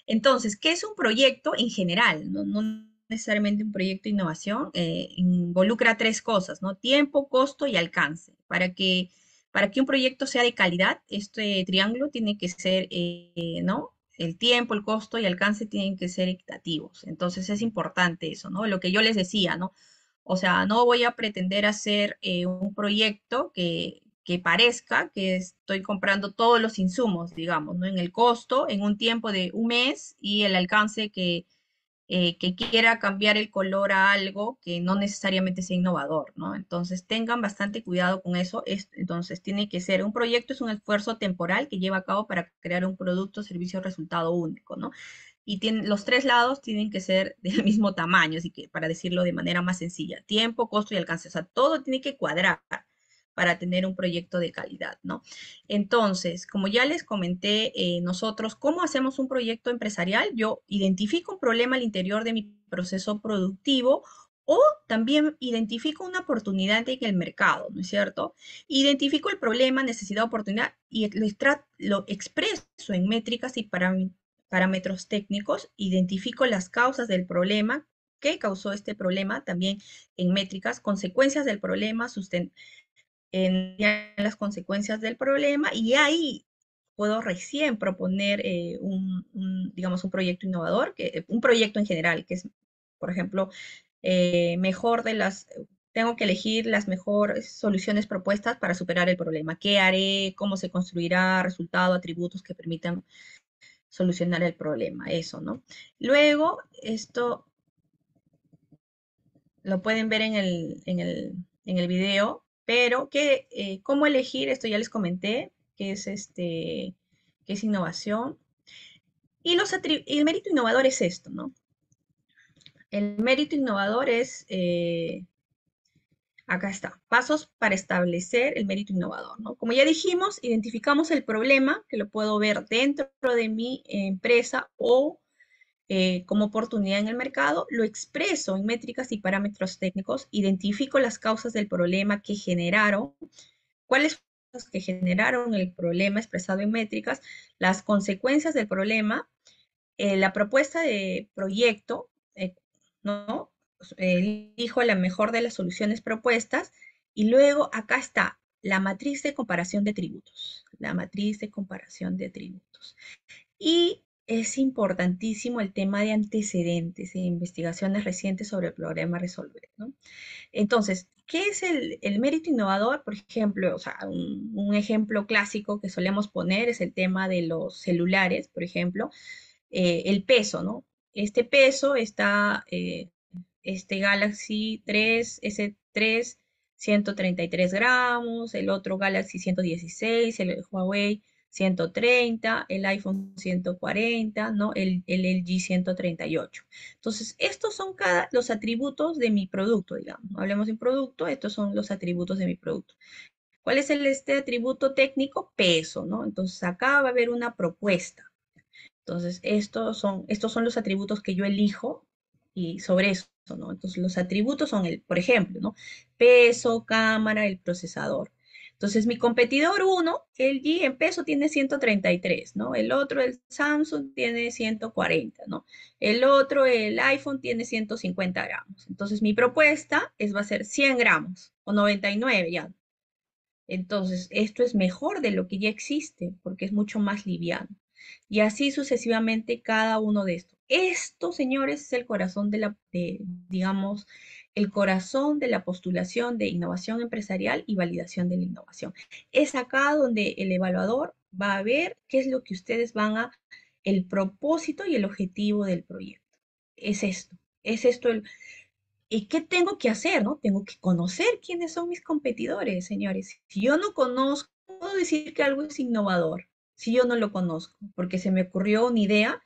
Entonces, ¿qué es un proyecto en general? No, necesariamente un proyecto de innovación. Eh, involucra tres cosas, ¿no? Tiempo, costo y alcance, para que para que un proyecto sea de calidad, este triángulo tiene que ser, eh, ¿no? El tiempo, el costo y alcance tienen que ser equitativos. Entonces es importante eso, ¿no? Lo que yo les decía, ¿no? O sea, no voy a pretender hacer eh, un proyecto que, que parezca que estoy comprando todos los insumos, digamos, ¿no? En el costo, en un tiempo de un mes y el alcance que, eh, que quiera cambiar el color a algo que no necesariamente sea innovador, ¿no? Entonces tengan bastante cuidado con eso. entonces tiene que ser, un proyecto es un esfuerzo temporal que lleva a cabo para crear un producto, servicio resultado único, ¿no? Y los tres lados tienen que ser del mismo tamaño, así que para decirlo de manera más sencilla, tiempo, costo y alcance, o sea, todo tiene que cuadrar para tener un proyecto de calidad, ¿no? Entonces, como ya les comenté, eh, nosotros, ¿cómo hacemos un proyecto empresarial? Yo identifico un problema al interior de mi proceso productivo o también identifico una oportunidad en el mercado, ¿no es cierto? Identifico el problema, necesidad, oportunidad y lo, expreso en métricas y parámetros técnicos, identifico las causas del problema, qué causó este problema, también en métricas, consecuencias del problema, en las consecuencias del problema y ahí puedo recién proponer eh, un, digamos, un proyecto innovador, que, eh, un proyecto en general, que es, por ejemplo, eh, mejor de las, tengo que elegir las mejores soluciones propuestas para superar el problema. ¿Qué haré? ¿Cómo se construirá? Resultado, atributos que permitan solucionar el problema, eso, ¿no? Luego, esto lo pueden ver en el, en el, en el video, pero que, eh, ¿cómo elegir? Esto ya les comenté, que es, este, que es innovación. Y los el mérito innovador es esto, ¿no? El mérito innovador es, eh, acá está, pasos para establecer el mérito innovador, ¿no? Como ya dijimos, identificamos el problema, que lo puedo ver dentro de mi empresa o eh, como oportunidad en el mercado, lo expreso en métricas y parámetros técnicos, identifico las causas del problema que generaron, cuáles que generaron el problema expresado en métricas, las consecuencias del problema, eh, la propuesta de proyecto, eh, ¿no? Pues, elijo la mejor de las soluciones propuestas y luego acá está la matriz de comparación de tributos, la matriz de comparación de tributos. Y es importantísimo el tema de antecedentes e investigaciones recientes sobre el problema resolver. ¿no? Entonces, ¿qué es el, mérito innovador? Por ejemplo, o sea, un, ejemplo clásico que solemos poner es el tema de los celulares, por ejemplo, eh, el peso, ¿no? Este peso está, eh, este Galaxy 3, S3, 133 gramos, el otro Galaxy 116, el Huawei 130, el iPhone 140, ¿no? El, el LG 138. Entonces, estos son cada, los atributos de mi producto, digamos. hablemos de producto, estos son los atributos de mi producto. ¿Cuál es el, este atributo técnico? Peso, ¿no? Entonces, acá va a haber una propuesta. Entonces, estos son, estos son los atributos que yo elijo y sobre eso, ¿no? Entonces, los atributos son, el, por ejemplo, ¿no? Peso, cámara, el procesador. Entonces, mi competidor uno, el G en peso tiene 133, ¿no? El otro, el Samsung, tiene 140, ¿no? El otro, el iPhone, tiene 150 gramos. Entonces, mi propuesta es, va a ser 100 gramos o 99 ya. Entonces, esto es mejor de lo que ya existe porque es mucho más liviano. Y así sucesivamente cada uno de estos. Esto, señores, es el corazón de la, digamos, el corazón de la postulación de innovación empresarial y validación de la innovación. Es acá donde el evaluador va a ver qué es lo que ustedes van a, el propósito y el objetivo del proyecto. Es esto, es esto el... ¿Y qué tengo que hacer? ¿no? Tengo que conocer quiénes son mis competidores, señores. Si yo no conozco, puedo decir que algo es innovador, si yo no lo conozco, porque se me ocurrió una idea.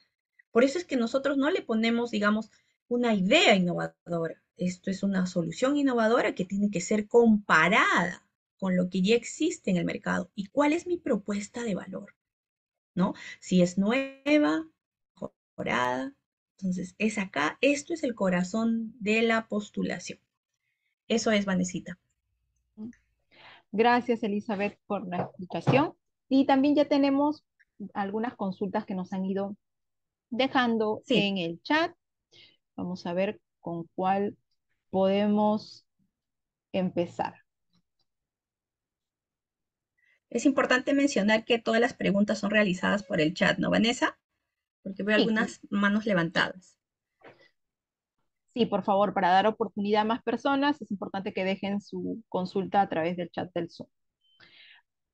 Por eso es que nosotros no le ponemos, digamos, una idea innovadora. Esto es una solución innovadora que tiene que ser comparada con lo que ya existe en el mercado. ¿Y cuál es mi propuesta de valor? ¿No? Si es nueva, mejorada. Entonces, es acá, esto es el corazón de la postulación. Eso es, Vanesita. Gracias, Elizabeth, por la explicación. Y también ya tenemos algunas consultas que nos han ido dejando en el chat. Vamos a ver con cuál podemos empezar. Es importante mencionar que todas las preguntas son realizadas por el chat, ¿no, Vanessa? Porque veo algunas manos levantadas. Sí, por favor, para dar oportunidad a más personas, es importante que dejen su consulta a través del chat del Zoom.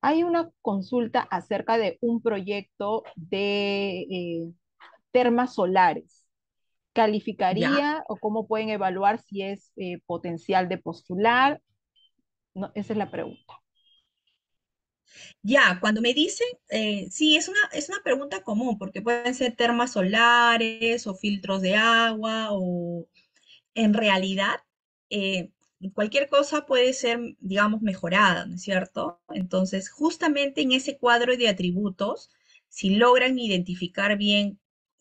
Hay una consulta acerca de un proyecto de eh, termas solares calificaría o cómo pueden evaluar si es eh, potencial de postular? No, esa es la pregunta. Ya, cuando me dicen, eh, sí, es una, es una pregunta común, porque pueden ser termas solares o filtros de agua, o en realidad, eh, cualquier cosa puede ser, digamos, mejorada, ¿no es cierto? Entonces, justamente en ese cuadro de atributos, si logran identificar bien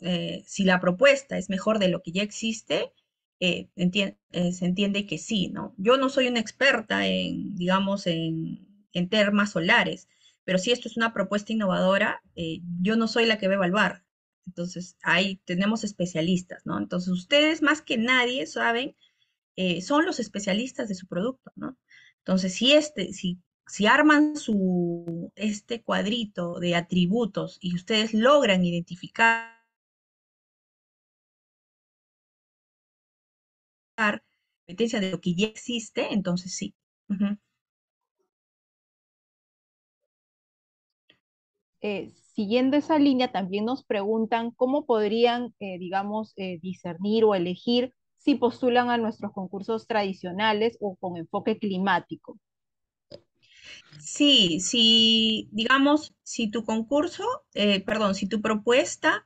eh, si la propuesta es mejor de lo que ya existe, eh, eh, se entiende que sí, ¿no? Yo no soy una experta en, digamos, en, termas solares, pero si esto es una propuesta innovadora, yo no soy la que va a evaluar. Entonces, ahí tenemos especialistas, ¿no? Entonces, ustedes más que nadie saben, son los especialistas de su producto, ¿no? Entonces, si este, si si arman su, este cuadrito de atributos y ustedes logran identificar competencia de lo que ya existe, entonces sí. Eh, siguiendo esa línea, también nos preguntan cómo podrían, eh, digamos, eh, discernir o elegir si postulan a nuestros concursos tradicionales o con enfoque climático. Sí, si, digamos, si tu concurso, perdón, si tu propuesta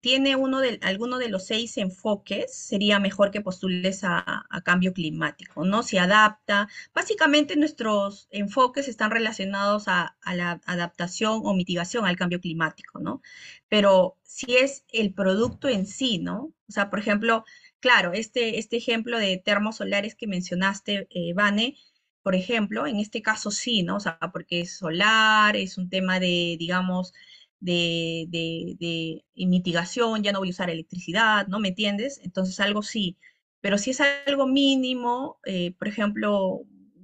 tiene uno de, alguno de los seis enfoques, sería mejor que postules a, cambio climático, ¿no? Se adapta. Básicamente nuestros enfoques están relacionados a, la adaptación o mitigación al cambio climático, ¿no? Pero si es el producto en sí, ¿no? O sea, por ejemplo, claro, este, este ejemplo de termosolares que mencionaste, eh, Vane, por ejemplo, en este caso sí, ¿no? O sea, porque es solar, es un tema de, digamos, de, mitigación, ya no voy a usar electricidad, ¿no? ¿Me entiendes? Entonces algo sí, pero si es algo mínimo, eh, por ejemplo,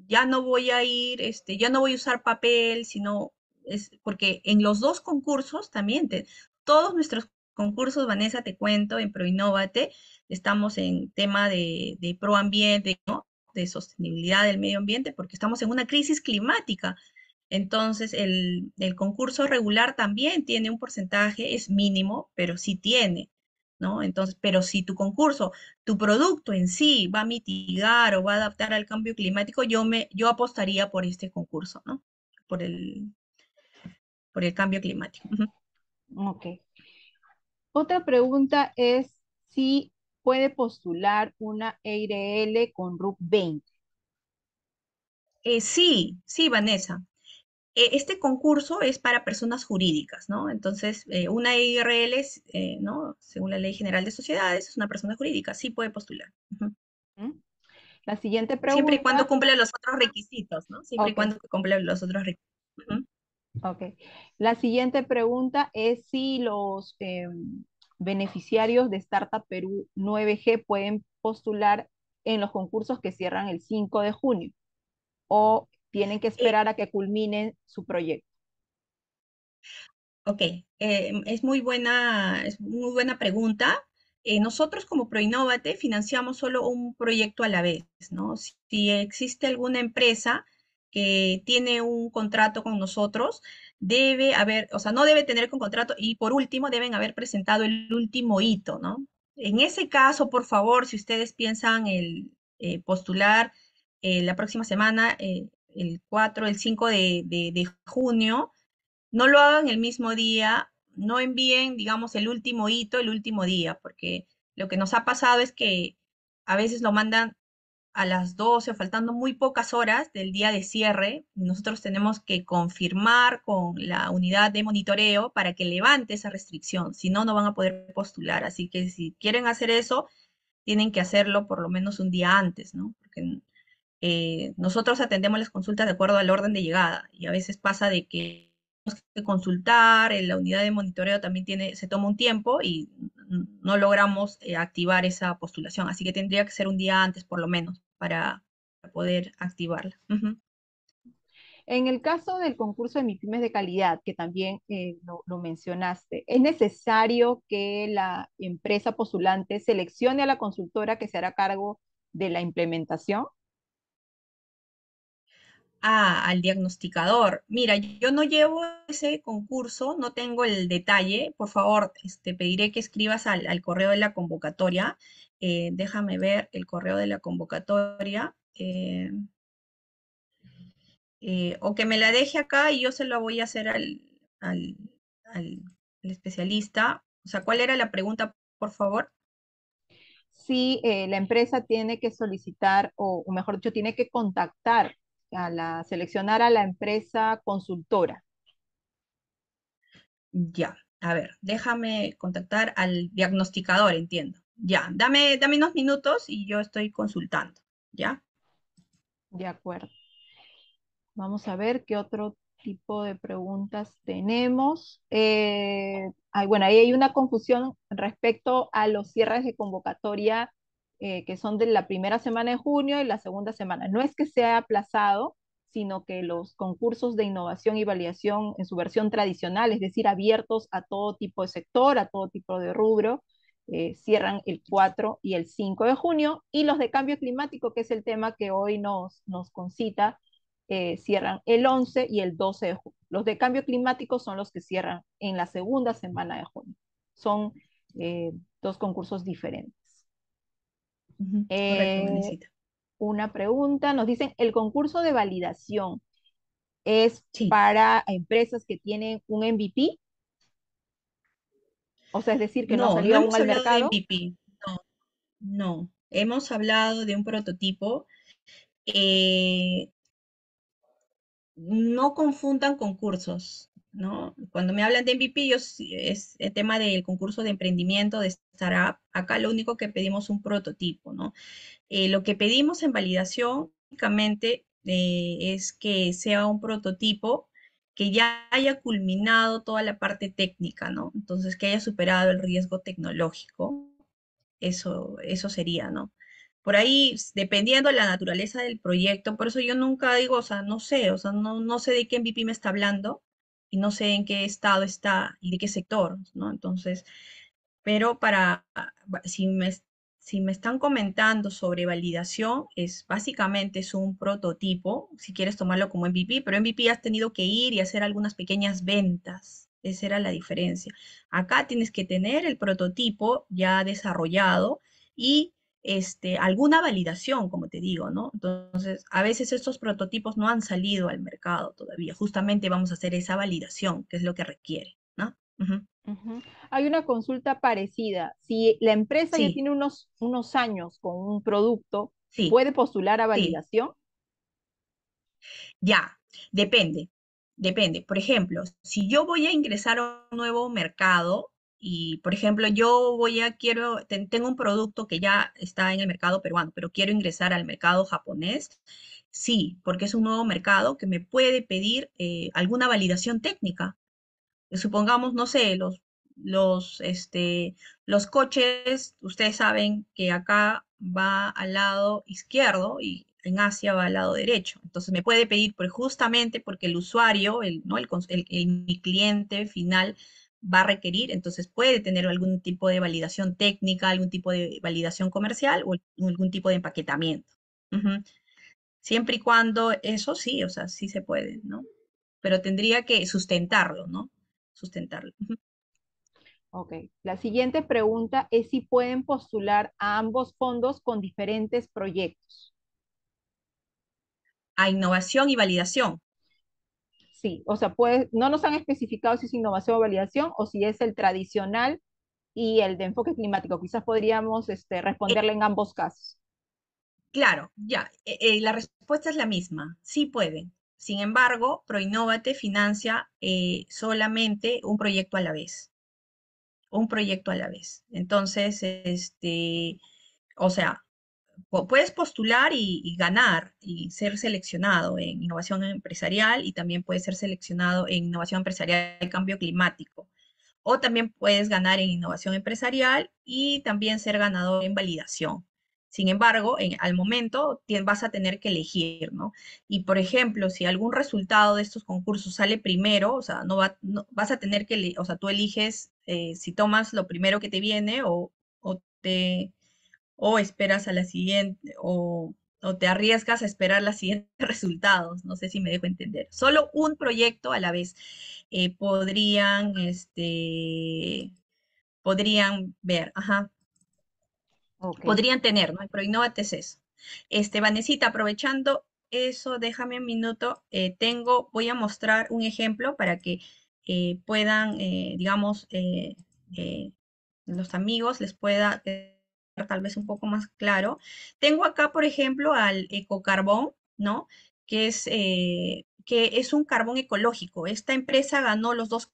ya no voy a ir, este, ya no voy a usar papel, sino es porque en los dos concursos también, todos nuestros concursos, Vanessa, te cuento, en Proinnovate, estamos en tema de, de proambiente, de sostenibilidad del medio ambiente, porque estamos en una crisis climática. Entonces, el, concurso regular también tiene un porcentaje, es mínimo, pero sí tiene, ¿no? Entonces, pero si tu concurso, tu producto en sí va a mitigar o va a adaptar al cambio climático, yo, me, yo apostaría por este concurso, ¿no? Por el, por el cambio climático. Ok. Otra pregunta es si puede postular una EIRL con RUP 20. Eh, sí, sí, Vanessa. Eh, este concurso es para personas jurídicas, ¿no? Entonces, eh, una IRL, eh, ¿no? Según la Ley General de Sociedades, es una persona jurídica, sí puede postular. Mm. La siguiente pregunta. Siempre y cuando cumple los otros requisitos, ¿no? Siempre y cuando cumple los otros requisitos. Ok. La siguiente pregunta es si los beneficiarios de Startup Perú 9G pueden postular en los concursos que cierran el 5 de junio o tienen que esperar a que culmine su proyecto. Ok, eh, es, muy buena, es muy buena pregunta. Eh, nosotros como Proinnovate financiamos solo un proyecto a la vez, ¿no? Si, existe alguna empresa que tiene un contrato con nosotros, debe haber, o sea, no debe tener con contrato y por último deben haber presentado el último hito, ¿no? En ese caso, por favor, si ustedes piensan el eh, postular la próxima semana, el 4, el 5 de, junio, no lo hagan el mismo día, no envíen, digamos, el último hito, el último día, porque lo que nos ha pasado es que a veces lo mandan a las 12, faltando muy pocas horas del día de cierre, nosotros tenemos que confirmar con la unidad de monitoreo para que levante esa restricción, si no, no van a poder postular. Así que si quieren hacer eso, tienen que hacerlo por lo menos un día antes, ¿no? Porque eh, nosotros atendemos las consultas de acuerdo al orden de llegada y a veces pasa de que tenemos que consultar, en eh, la unidad de monitoreo también tiene, se toma un tiempo y no logramos eh, activar esa postulación, así que tendría que ser un día antes por lo menos para, poder activarla. En el caso del concurso de MIPIMES de calidad, que también lo, lo, mencionaste, ¿es necesario que la empresa postulante seleccione a la consultora que se hará cargo de la implementación? al diagnosticador, mira, yo no llevo ese concurso, no tengo el detalle, por favor, te este, pediré que escribas al, correo de la convocatoria. Eh, déjame ver el correo de la convocatoria. Eh, eh, o que me la deje acá y yo se lo voy a hacer al, especialista. O sea, ¿cuál era la pregunta, por favor? Si la empresa tiene que solicitar, o mejor dicho, tiene que contactar a la seleccionar a la empresa consultora. Ya, a ver, déjame contactar al diagnosticador, entiendo. Ya, dame, dame unos minutos y yo estoy consultando, ¿ya? De acuerdo. Vamos a ver qué otro tipo de preguntas tenemos. Eh, bueno, ahí hay una confusión respecto a los cierres de convocatoria eh, que son de la primera semana de junio y la segunda semana. No es que sea aplazado, sino que los concursos de innovación y validación en su versión tradicional, es decir, abiertos a todo tipo de sector, a todo tipo de rubro, eh, cierran el 4 y el 5 de junio, y los de cambio climático, que es el tema que hoy nos, concita, eh, cierran el 11 y el 12 de junio. Los de cambio climático son los que cierran en la segunda semana de junio. Son dos concursos diferentes. Eh, una pregunta, nos dicen, el concurso de validación es para empresas que tienen un MVP. O sea, es decir, que no, no salió mercado. No, Hemos hablado de un prototipo. Eh, no confundan concursos. ¿no? Cuando me hablan de MVP, yo, es el tema del concurso de emprendimiento, de startup. Acá lo único que pedimos es un prototipo, ¿no? Eh, lo que pedimos en validación, únicamente, eh, es que sea un prototipo que ya haya culminado toda la parte técnica, ¿no? Entonces, que haya superado el riesgo tecnológico. Eso, eso sería, ¿no? por ahí, dependiendo de la naturaleza del proyecto, por eso yo nunca digo, o sea, no sé, o sea, no, no sé de qué MVP me está hablando, y no sé en qué estado está y de qué sector, ¿no? Entonces, pero para, si me, si me están comentando sobre validación, es básicamente es un prototipo, si quieres tomarlo como MVP, pero MVP has tenido que ir y hacer algunas pequeñas ventas. Esa era la diferencia. Acá tienes que tener el prototipo ya desarrollado y este, alguna validación, como te digo, ¿no? Entonces, a veces estos prototipos no han salido al mercado todavía. Justamente vamos a hacer esa validación, que es lo que requiere, ¿no? Hay una consulta parecida. Si la empresa ya tiene unos, unos años con un producto, ¿puede postular a validación? Ya, depende. Depende. Por ejemplo, si yo voy a ingresar a un nuevo mercado, y, por ejemplo, yo voy a, quiero, tengo un producto que ya está en el mercado peruano, pero quiero ingresar al mercado japonés. Sí, porque es un nuevo mercado que me puede pedir eh, alguna validación técnica. Eh, supongamos, no sé, los, los, este, los coches, ustedes saben que acá va al lado izquierdo y en Asia va al lado derecho. Entonces me puede pedir, pues, justamente porque el usuario, el, ¿no? el, el, cliente final, va a requerir, entonces puede tener algún tipo de validación técnica, algún tipo de validación comercial o algún tipo de empaquetamiento. Siempre y cuando eso sí, o sea, sí se puede, ¿no? Pero tendría que sustentarlo, ¿no? Sustentarlo. Ok, la siguiente pregunta es si pueden postular a ambos fondos con diferentes proyectos. A innovación y validación. Sí, o sea, pues, no nos han especificado si es innovación o validación o si es el tradicional y el de enfoque climático. Quizás podríamos este, eh, responderle en ambos casos. Claro, ya, eh, eh, la respuesta es la misma, sí pueden. Sin embargo, Proinnovate financia solamente un proyecto a la vez. Un proyecto a la vez. Entonces, este, o sea, puedes postular y, ganar y ser seleccionado en innovación empresarial y también puedes ser seleccionado en innovación empresarial y cambio climático. O también puedes ganar en innovación empresarial y también ser ganador en validación. Sin embargo, en, al momento vas a tener que elegir, ¿no? Y por ejemplo, si algún resultado de estos concursos sale primero, o sea, no, vas a tener que, o sea, tú eliges eh, si tomas lo primero que te viene o, o te o esperas a la siguiente, o, te arriesgas a esperar los siguientes resultados. No sé si me dejo entender. Solo un proyecto a la vez eh, podrían, este, podrían ver, ajá. Podrían tener, ¿no? Pero Proinnovate es eso. Este, Vanesita, aprovechando eso, déjame un minuto. Eh, tengo, voy a mostrar un ejemplo para que eh, puedan, digamos, los amigos les pueda tal vez un poco más claro. Tengo acá, por ejemplo, al ecocarbón, ¿no? Que es, eh, que es un carbón ecológico. Esta empresa ganó los dos,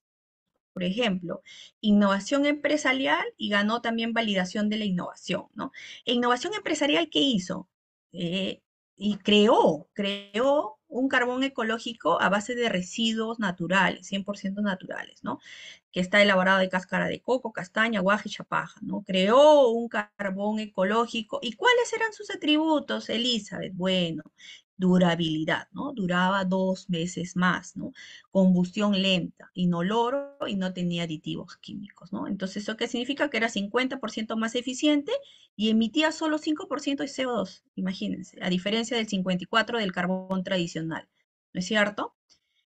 por ejemplo, innovación empresarial y ganó también validación de la innovación, ¿no? E innovación empresarial, ¿qué hizo? Eh, y creó, creó un carbón ecológico a base de residuos naturales, 100% naturales, ¿no? Que está elaborado de cáscara de coco, castaña, guaja y chapaja, ¿no? Creó un carbón ecológico. ¿Y cuáles eran sus atributos, Elizabeth? Bueno, durabilidad, ¿no? Duraba dos meses más, ¿no? Combustión lenta, inoloro y no tenía aditivos químicos, ¿no? Entonces, ¿eso qué significa? Que era 50% más eficiente y emitía solo 5% de CO2, imagínense, a diferencia del 54% del carbón tradicional, ¿no es cierto?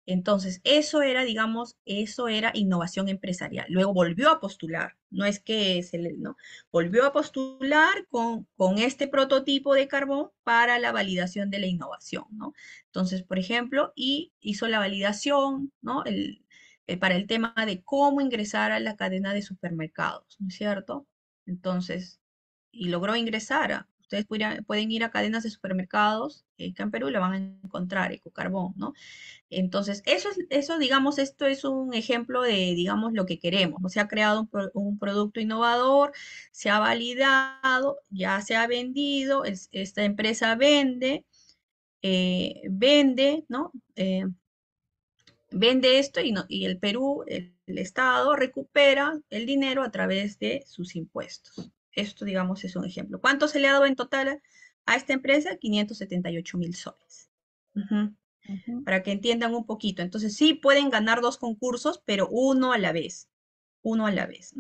Entonces, eso era, digamos, eso era innovación empresarial. Luego volvió a postular, no es que se le, no, volvió a postular con, este prototipo de carbón para la validación de la innovación, ¿no? Entonces, por ejemplo, y hizo la validación, ¿no? Eh, para el tema de cómo ingresar a la cadena de supermercados, ¿no es cierto? Entonces, y logró ingresar a, Ustedes pueden, ir a cadenas de supermercados, eh, en Perú la van a encontrar, ecocarbón, ¿no? Entonces, eso, es, eso, digamos, esto es un ejemplo de, digamos, lo que queremos. Se ha creado un, producto innovador, se ha validado, ya se ha vendido, esta empresa vende, eh, vende, ¿no? Eh, vende esto y, el Perú, el Estado, recupera el dinero a través de sus impuestos. Esto, digamos, es un ejemplo. ¿Cuánto se le ha dado en total a esta empresa? 578 mil soles. Para que entiendan un poquito. Entonces, sí pueden ganar dos concursos, pero uno a la vez. Uno a la vez.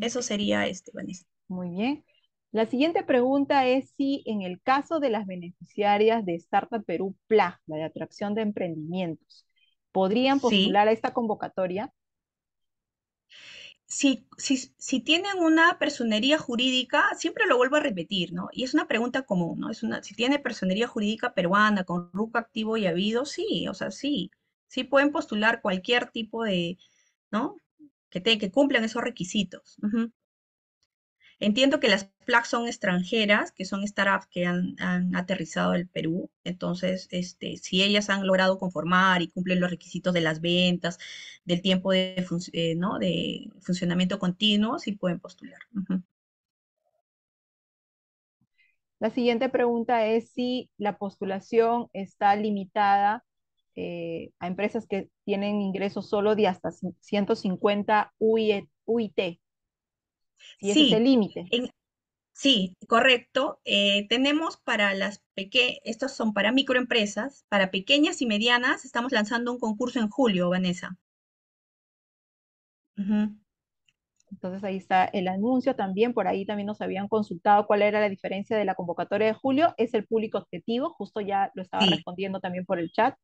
Eso sería este, Vanessa. Muy bien. La siguiente pregunta es si en el caso de las beneficiarias de Startup Perú PLA, la de atracción de emprendimientos, podrían postular a esta convocatoria si, si, si, tienen una personería jurídica, siempre lo vuelvo a repetir, ¿no? Y es una pregunta común, ¿no? Es una, si tiene personería jurídica peruana con RUC activo y habido, sí, o sea, sí, sí pueden postular cualquier tipo de, ¿no? Que, cumplan esos requisitos. Entiendo que las PLAC son extranjeras, que son startups que han, aterrizado el Perú. Entonces, este, si ellas han logrado conformar y cumplen los requisitos de las ventas, del tiempo de, eh, de funcionamiento continuo, sí pueden postular. La siguiente pregunta es si la postulación está limitada eh, a empresas que tienen ingresos solo de hasta 150 UIT. E, y el límite. Sí, correcto. Eh, tenemos para las pequeñas, estas son para microempresas, para pequeñas y medianas, estamos lanzando un concurso en julio, Vanessa. Entonces ahí está el anuncio también, por ahí también nos habían consultado cuál era la diferencia de la convocatoria de julio, es el público objetivo, justo ya lo estaba respondiendo también por el chat,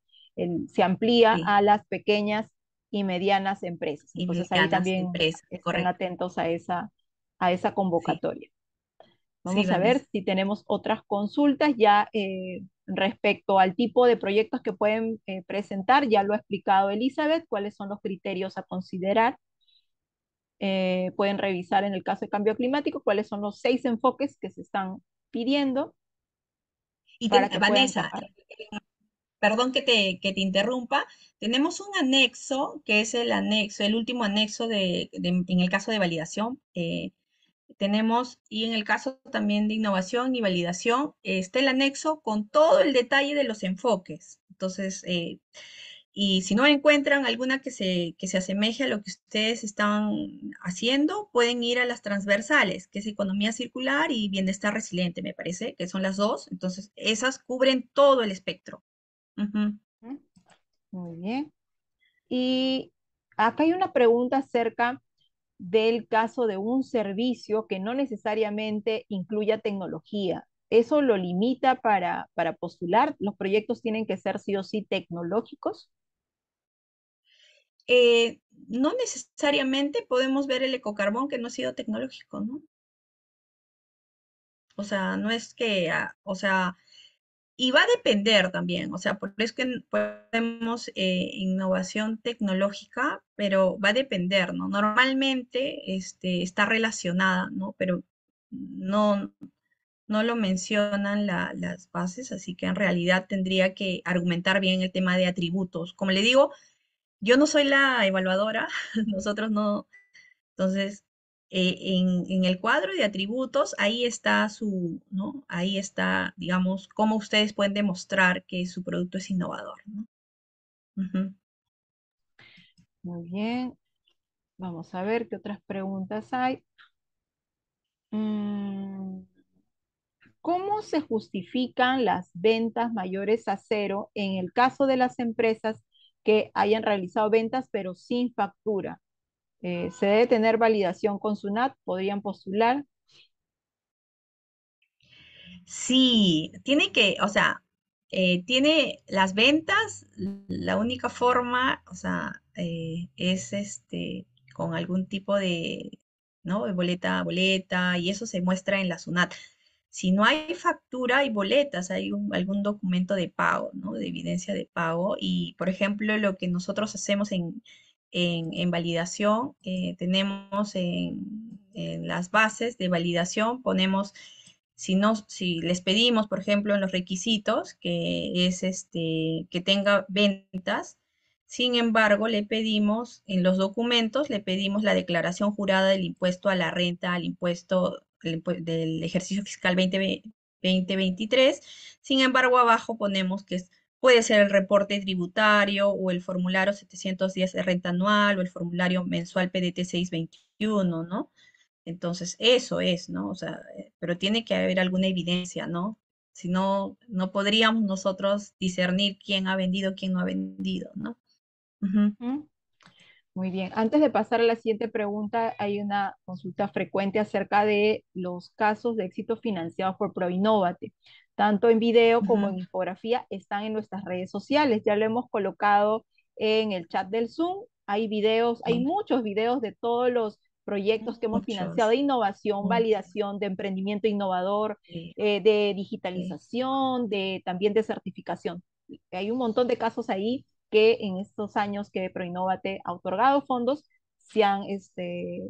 se amplía a las pequeñas y medianas empresas. Entonces ahí también están atentos a esa a esa convocatoria. Vamos a ver si tenemos otras consultas ya eh, respecto al tipo de proyectos que pueden eh, presentar. Ya lo ha explicado Elizabeth, cuáles son los criterios a considerar. Eh, pueden revisar en el caso de cambio climático cuáles son los seis enfoques que se están pidiendo. Y Vanessa, perdón que te, que te interrumpa, tenemos un anexo, que es el anexo, el último anexo de, en el caso de validación, tenemos, y en el caso también de innovación y validación, está el anexo con todo el detalle de los enfoques. Entonces, eh, y si no encuentran alguna que se, se asemeje a lo que ustedes están haciendo, pueden ir a las transversales, que es economía circular y bienestar resiliente, me parece, que son las dos. Entonces, esas cubren todo el espectro. Muy bien. Y acá hay una pregunta acerca del caso de un servicio que no necesariamente incluya tecnología. ¿Eso lo limita para, para postular? ¿Los proyectos tienen que ser sí o sí tecnológicos? Eh, no necesariamente podemos ver el ecocarbón que no ha sido tecnológico, ¿no? O sea, no es que, ah, o sea, y va a depender también, o sea, por eso que podemos eh, innovación tecnológica, pero va a depender, ¿no? Normalmente este, está relacionada, ¿no? Pero no, no lo mencionan las bases, así que en realidad tendría que argumentar bien el tema de atributos. Como le digo, yo no soy la evaluadora, nosotros no, entonces eh, en, el cuadro de atributos, ahí está su, ¿no? Ahí está, digamos, cómo ustedes pueden demostrar que su producto es innovador, ¿no? Muy bien. Vamos a ver qué otras preguntas hay. Mm, ¿Cómo se justifican las ventas mayores a cero en el caso de las empresas que hayan realizado ventas pero sin factura? Eh, ¿Se debe tener validación con SUNAT? ¿Podrían postular? Sí, tiene que, o sea, eh, tiene las ventas, la única forma, o sea, eh, es este, con algún tipo de, ¿no? De boleta, boleta, y eso se muestra en la SUNAT. Si no hay factura, hay boletas, hay algún documento de pago, ¿no? De evidencia de pago. Y, por ejemplo, lo que nosotros hacemos en, en, validación, eh, tenemos en, las bases de validación, ponemos, si, no si les pedimos, por ejemplo, en los requisitos, que es este, que tenga ventas, sin embargo, le pedimos, en los documentos, le pedimos la declaración jurada del impuesto a la renta, al impuesto del ejercicio fiscal 2023. Sin embargo, abajo ponemos que es Puede ser el reporte tributario o el formulario 710 de renta anual o el formulario mensual PDT 621, ¿no? Entonces, eso es, ¿no? O sea, eh, pero tiene que haber alguna evidencia, ¿no? Si no, no podríamos nosotros discernir quién ha vendido, quién no ha vendido, ¿no? Muy bien. Antes de pasar a la siguiente pregunta, hay una consulta frecuente acerca de los casos de éxito financiados por Proinnovate tanto en video como en infografía, están en nuestras redes sociales. Ya lo hemos colocado en el chat del Zoom. Hay videos, hay muchos videos de todos los proyectos que hemos financiado de innovación, validación, de emprendimiento innovador, eh, de digitalización, de, también de certificación. Hay un montón de casos ahí que en estos años que Proinnovate ha otorgado fondos, se este,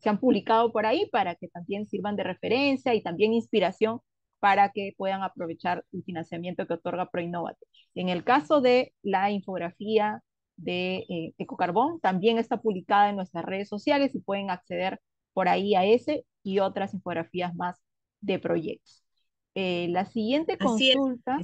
se han publicado por ahí para que también sirvan de referencia y también inspiración para que puedan aprovechar el financiamiento que otorga ProInnovate. En el caso de la infografía de eh, Ecocarbón, también está publicada en nuestras redes sociales y pueden acceder por ahí a ese y otras infografías más de proyectos. Eh, la siguiente consulta...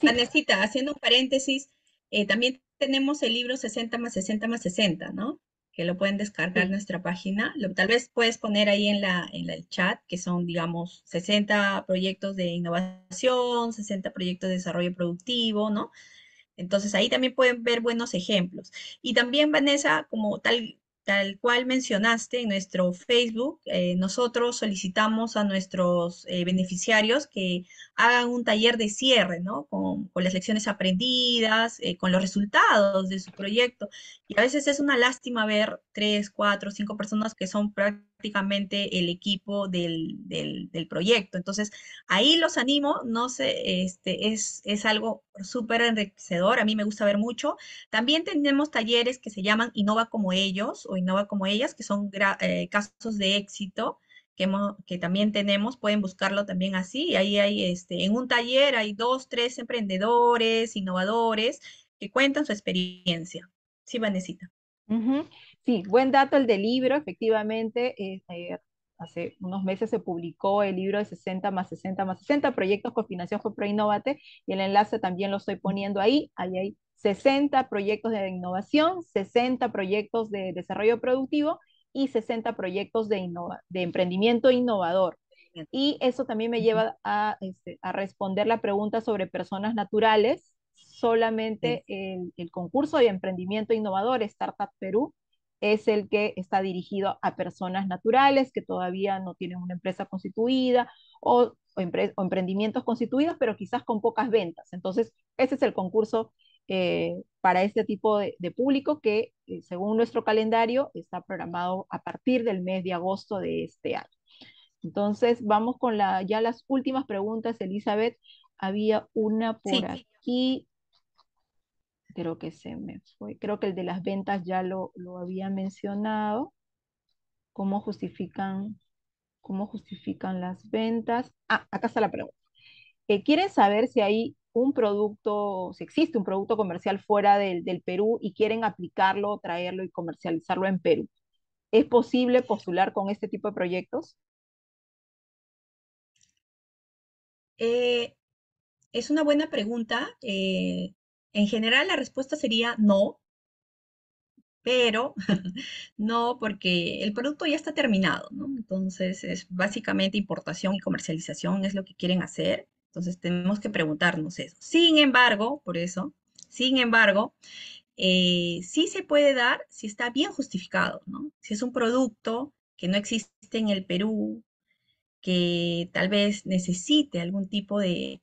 la haciendo un paréntesis, eh, también tenemos el libro 60 más 60 más 60, ¿no? que lo pueden descargar nuestra página. Lo, tal vez puedes poner ahí en, la, en el chat, que son, digamos, 60 proyectos de innovación, 60 proyectos de desarrollo productivo, ¿no? Entonces ahí también pueden ver buenos ejemplos. Y también, Vanessa, como tal, tal cual mencionaste en nuestro Facebook, eh, nosotros solicitamos a nuestros eh, beneficiarios que hagan un taller de cierre, ¿no? Con, las lecciones aprendidas, eh, con los resultados de su proyecto. Y a veces es una lástima ver tres, cuatro, cinco personas que son prácticamente prácticamente el equipo del, proyecto. Entonces, ahí los animo, no sé, este, es, es algo súper enriquecedor, a mí me gusta ver mucho. También tenemos talleres que se llaman Innova como ellos o Innova como ellas, que son eh, casos de éxito. Que, que, también tenemos, pueden buscarlo también así. Y Ahí hay, este, en un taller hay dos, tres emprendedores, innovadores que cuentan su experiencia. Sí, Vanesita. Uh Sí, buen dato el del libro, efectivamente. Este, hace unos meses se publicó el libro de 60 más 60 más 60, proyectos con financiación con ProInnovate, y el enlace también lo estoy poniendo ahí. Ahí hay 60 proyectos de innovación, 60 proyectos de desarrollo productivo y 60 proyectos de, emprendimiento innovador. Y eso también me lleva este, a, responder la pregunta sobre personas naturales. Solamente el concurso de emprendimiento innovador Startup Perú es el que está dirigido a personas naturales que todavía no tienen una empresa constituida o, emprendimientos constituidos, pero quizás con pocas ventas. Entonces, ese es el concurso eh, para este tipo de, público que, eh, según nuestro calendario, está programado a partir del mes de agosto de este año. Entonces, vamos con la, ya las últimas preguntas, Elizabeth. Había una por sí. aquí creo que se me fue, creo que el de las ventas ya lo, había mencionado, cómo justifican, cómo justifican las ventas. Ah, acá está la pregunta. Eh, ¿Quieren saber si hay un producto, si existe un producto comercial fuera del, Perú y quieren aplicarlo, traerlo y comercializarlo en Perú? ¿Es posible postular con este tipo de proyectos? Eh, es una buena pregunta. Eh, en general la respuesta sería no, pero no porque el producto ya está terminado, ¿no? Entonces es básicamente importación y comercialización es lo que quieren hacer. Entonces tenemos que preguntarnos eso. Sin embargo, por eso, sin embargo, eh, sí se puede dar si está bien justificado, ¿no? Si es un producto que no existe en el Perú, que tal vez necesite algún tipo de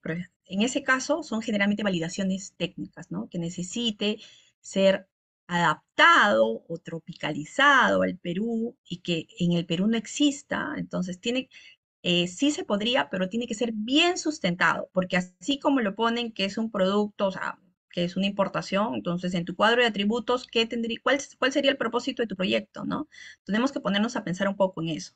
en ese caso son generalmente validaciones técnicas, ¿no? Que necesite ser adaptado o tropicalizado al Perú y que en el Perú no exista, entonces tiene, eh, sí se podría, pero tiene que ser bien sustentado, porque así como lo ponen que es un producto, o sea, que es una importación, entonces en tu cuadro de atributos, ¿qué tendría, cuál, sería el propósito de tu proyecto, no? Tenemos que ponernos a pensar un poco en eso.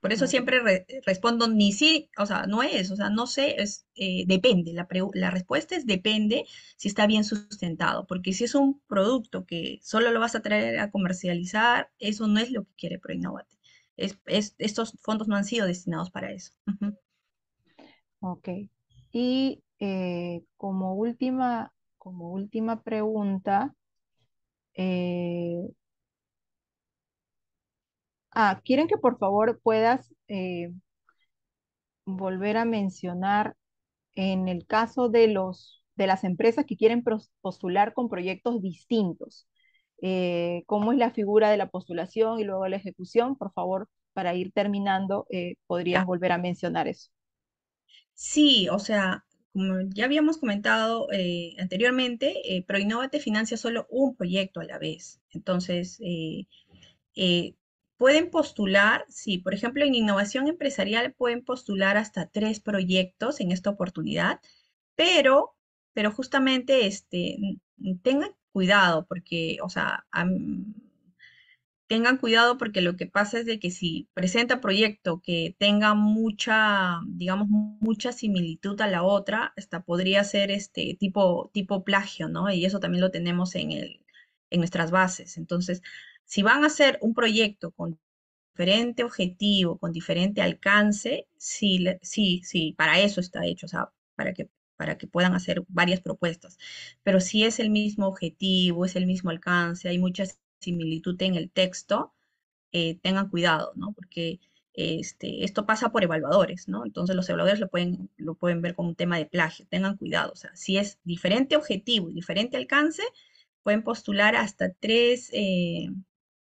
Por eso siempre respondo ni sí, o sea, no es, o sea, no sé, es eh, depende. La, respuesta es depende si está bien sustentado, porque si es un producto que solo lo vas a traer a comercializar, eso no es lo que quiere ProInnovate. Es, estos fondos no han sido destinados para eso. Ok. Y eh, como, última, como última pregunta, eh, Ah, quieren que por favor puedas eh, volver a mencionar en el caso de, los, de las empresas que quieren postular con proyectos distintos. Eh, ¿Cómo es la figura de la postulación y luego la ejecución? Por favor, para ir terminando, eh, podrías ah. volver a mencionar eso. Sí, o sea, como ya habíamos comentado anteriormente, eh, te financia solo un proyecto a la vez. Entonces, Pueden postular, sí, por ejemplo, en innovación empresarial pueden postular hasta tres proyectos en esta oportunidad, pero, pero justamente este, tengan cuidado porque, o sea, tengan cuidado porque lo que pasa es de que si presenta proyecto que tenga mucha, digamos, mucha similitud a la otra, hasta podría ser este tipo, tipo plagio, ¿no? Y eso también lo tenemos en el, en nuestras bases. Entonces, si van a hacer un proyecto con diferente objetivo, con diferente alcance, sí, sí, sí, para eso está hecho, o sea, para que, para que puedan hacer varias propuestas. Pero si es el mismo objetivo, es el mismo alcance, hay mucha similitud en el texto, eh, tengan cuidado, ¿no? Porque este, esto pasa por evaluadores, ¿no? Entonces los evaluadores lo pueden, lo pueden ver como un tema de plagio, tengan cuidado, o sea, si es diferente objetivo diferente alcance, pueden postular hasta tres... Eh,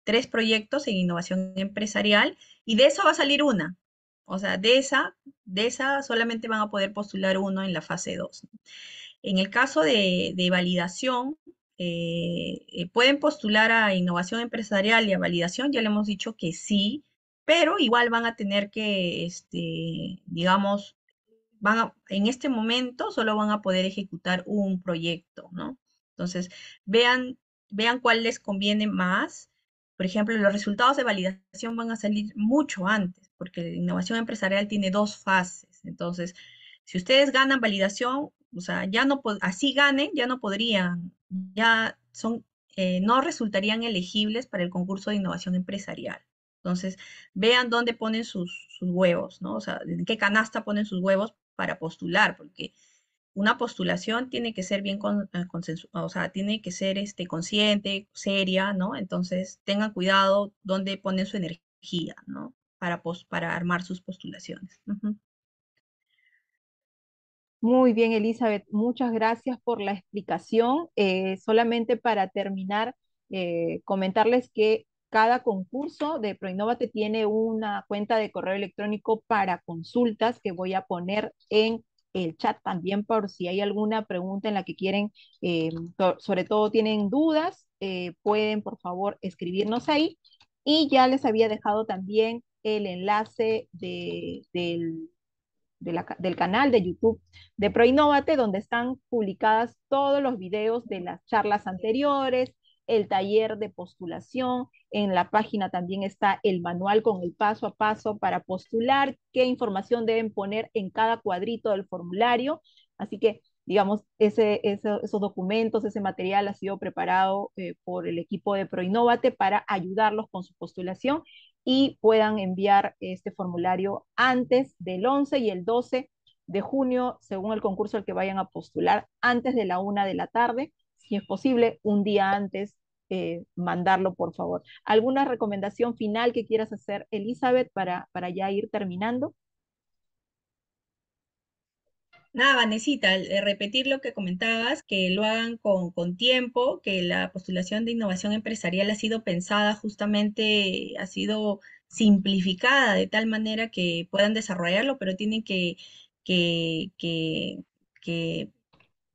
tres proyectos en innovación empresarial y de eso va a salir una. O sea, de esa, de esa solamente van a poder postular uno en la fase 2. En el caso de, validación, eh, eh, pueden postular a innovación empresarial y a validación, ya le hemos dicho que sí, pero igual van a tener que, este, digamos, van en este momento solo van a poder ejecutar un proyecto, ¿no? Entonces, vean, vean cuál les conviene más por ejemplo, los resultados de validación van a salir mucho antes, porque la innovación empresarial tiene dos fases. Entonces, si ustedes ganan validación, o sea, ya no así ganen, ya no podrían, ya son, eh, no resultarían elegibles para el concurso de innovación empresarial. Entonces, vean dónde ponen sus, sus huevos, ¿no? O sea, en qué canasta ponen sus huevos para postular, porque una postulación tiene que ser bien con, eh, o sea, tiene que ser este, consciente, seria, ¿no? Entonces, tengan cuidado dónde ponen su energía, ¿no? Para, para armar sus postulaciones. Muy bien, Elizabeth, muchas gracias por la explicación. Eh, solamente para terminar, eh, comentarles que cada concurso de Proinnovate tiene una cuenta de correo electrónico para consultas que voy a poner en el chat también por si hay alguna pregunta en la que quieren, eh, sobre todo tienen dudas, eh, pueden por favor escribirnos ahí. Y ya les había dejado también el enlace de, del, del canal de YouTube de ProInnovate, donde están publicadas todos los videos de las charlas anteriores, el taller de postulación. En la página también está el manual con el paso a paso para postular, qué información deben poner en cada cuadrito del formulario. Así que, digamos, ese, esos documentos, ese material ha sido preparado eh, por el equipo de Proinnovate para ayudarlos con su postulación y puedan enviar este formulario antes del 11 y el 12 de junio, según el concurso al que vayan a postular, antes de la una de la tarde, si es posible, un día antes eh, mandarlo, por favor. ¿Alguna recomendación final que quieras hacer, Elizabeth, para, ya ir terminando? Nada, Vanesita, repetir lo que comentabas, que lo hagan con, con, tiempo, que la postulación de innovación empresarial ha sido pensada justamente, ha sido simplificada de tal manera que puedan desarrollarlo, pero tienen que, que, que,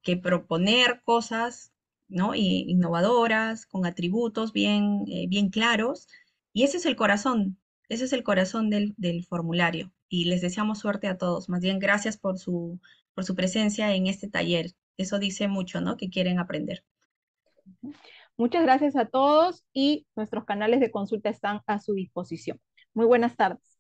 que proponer cosas innovadoras, con atributos bien, eh, bien claros. Y ese es el corazón, ese es el corazón del, del, formulario. Y les deseamos suerte a todos. Más bien, gracias por su, por su presencia en este taller. Eso dice mucho, ¿no? Que quieren aprender. Muchas gracias a todos y nuestros canales de consulta están a su disposición. Muy buenas tardes.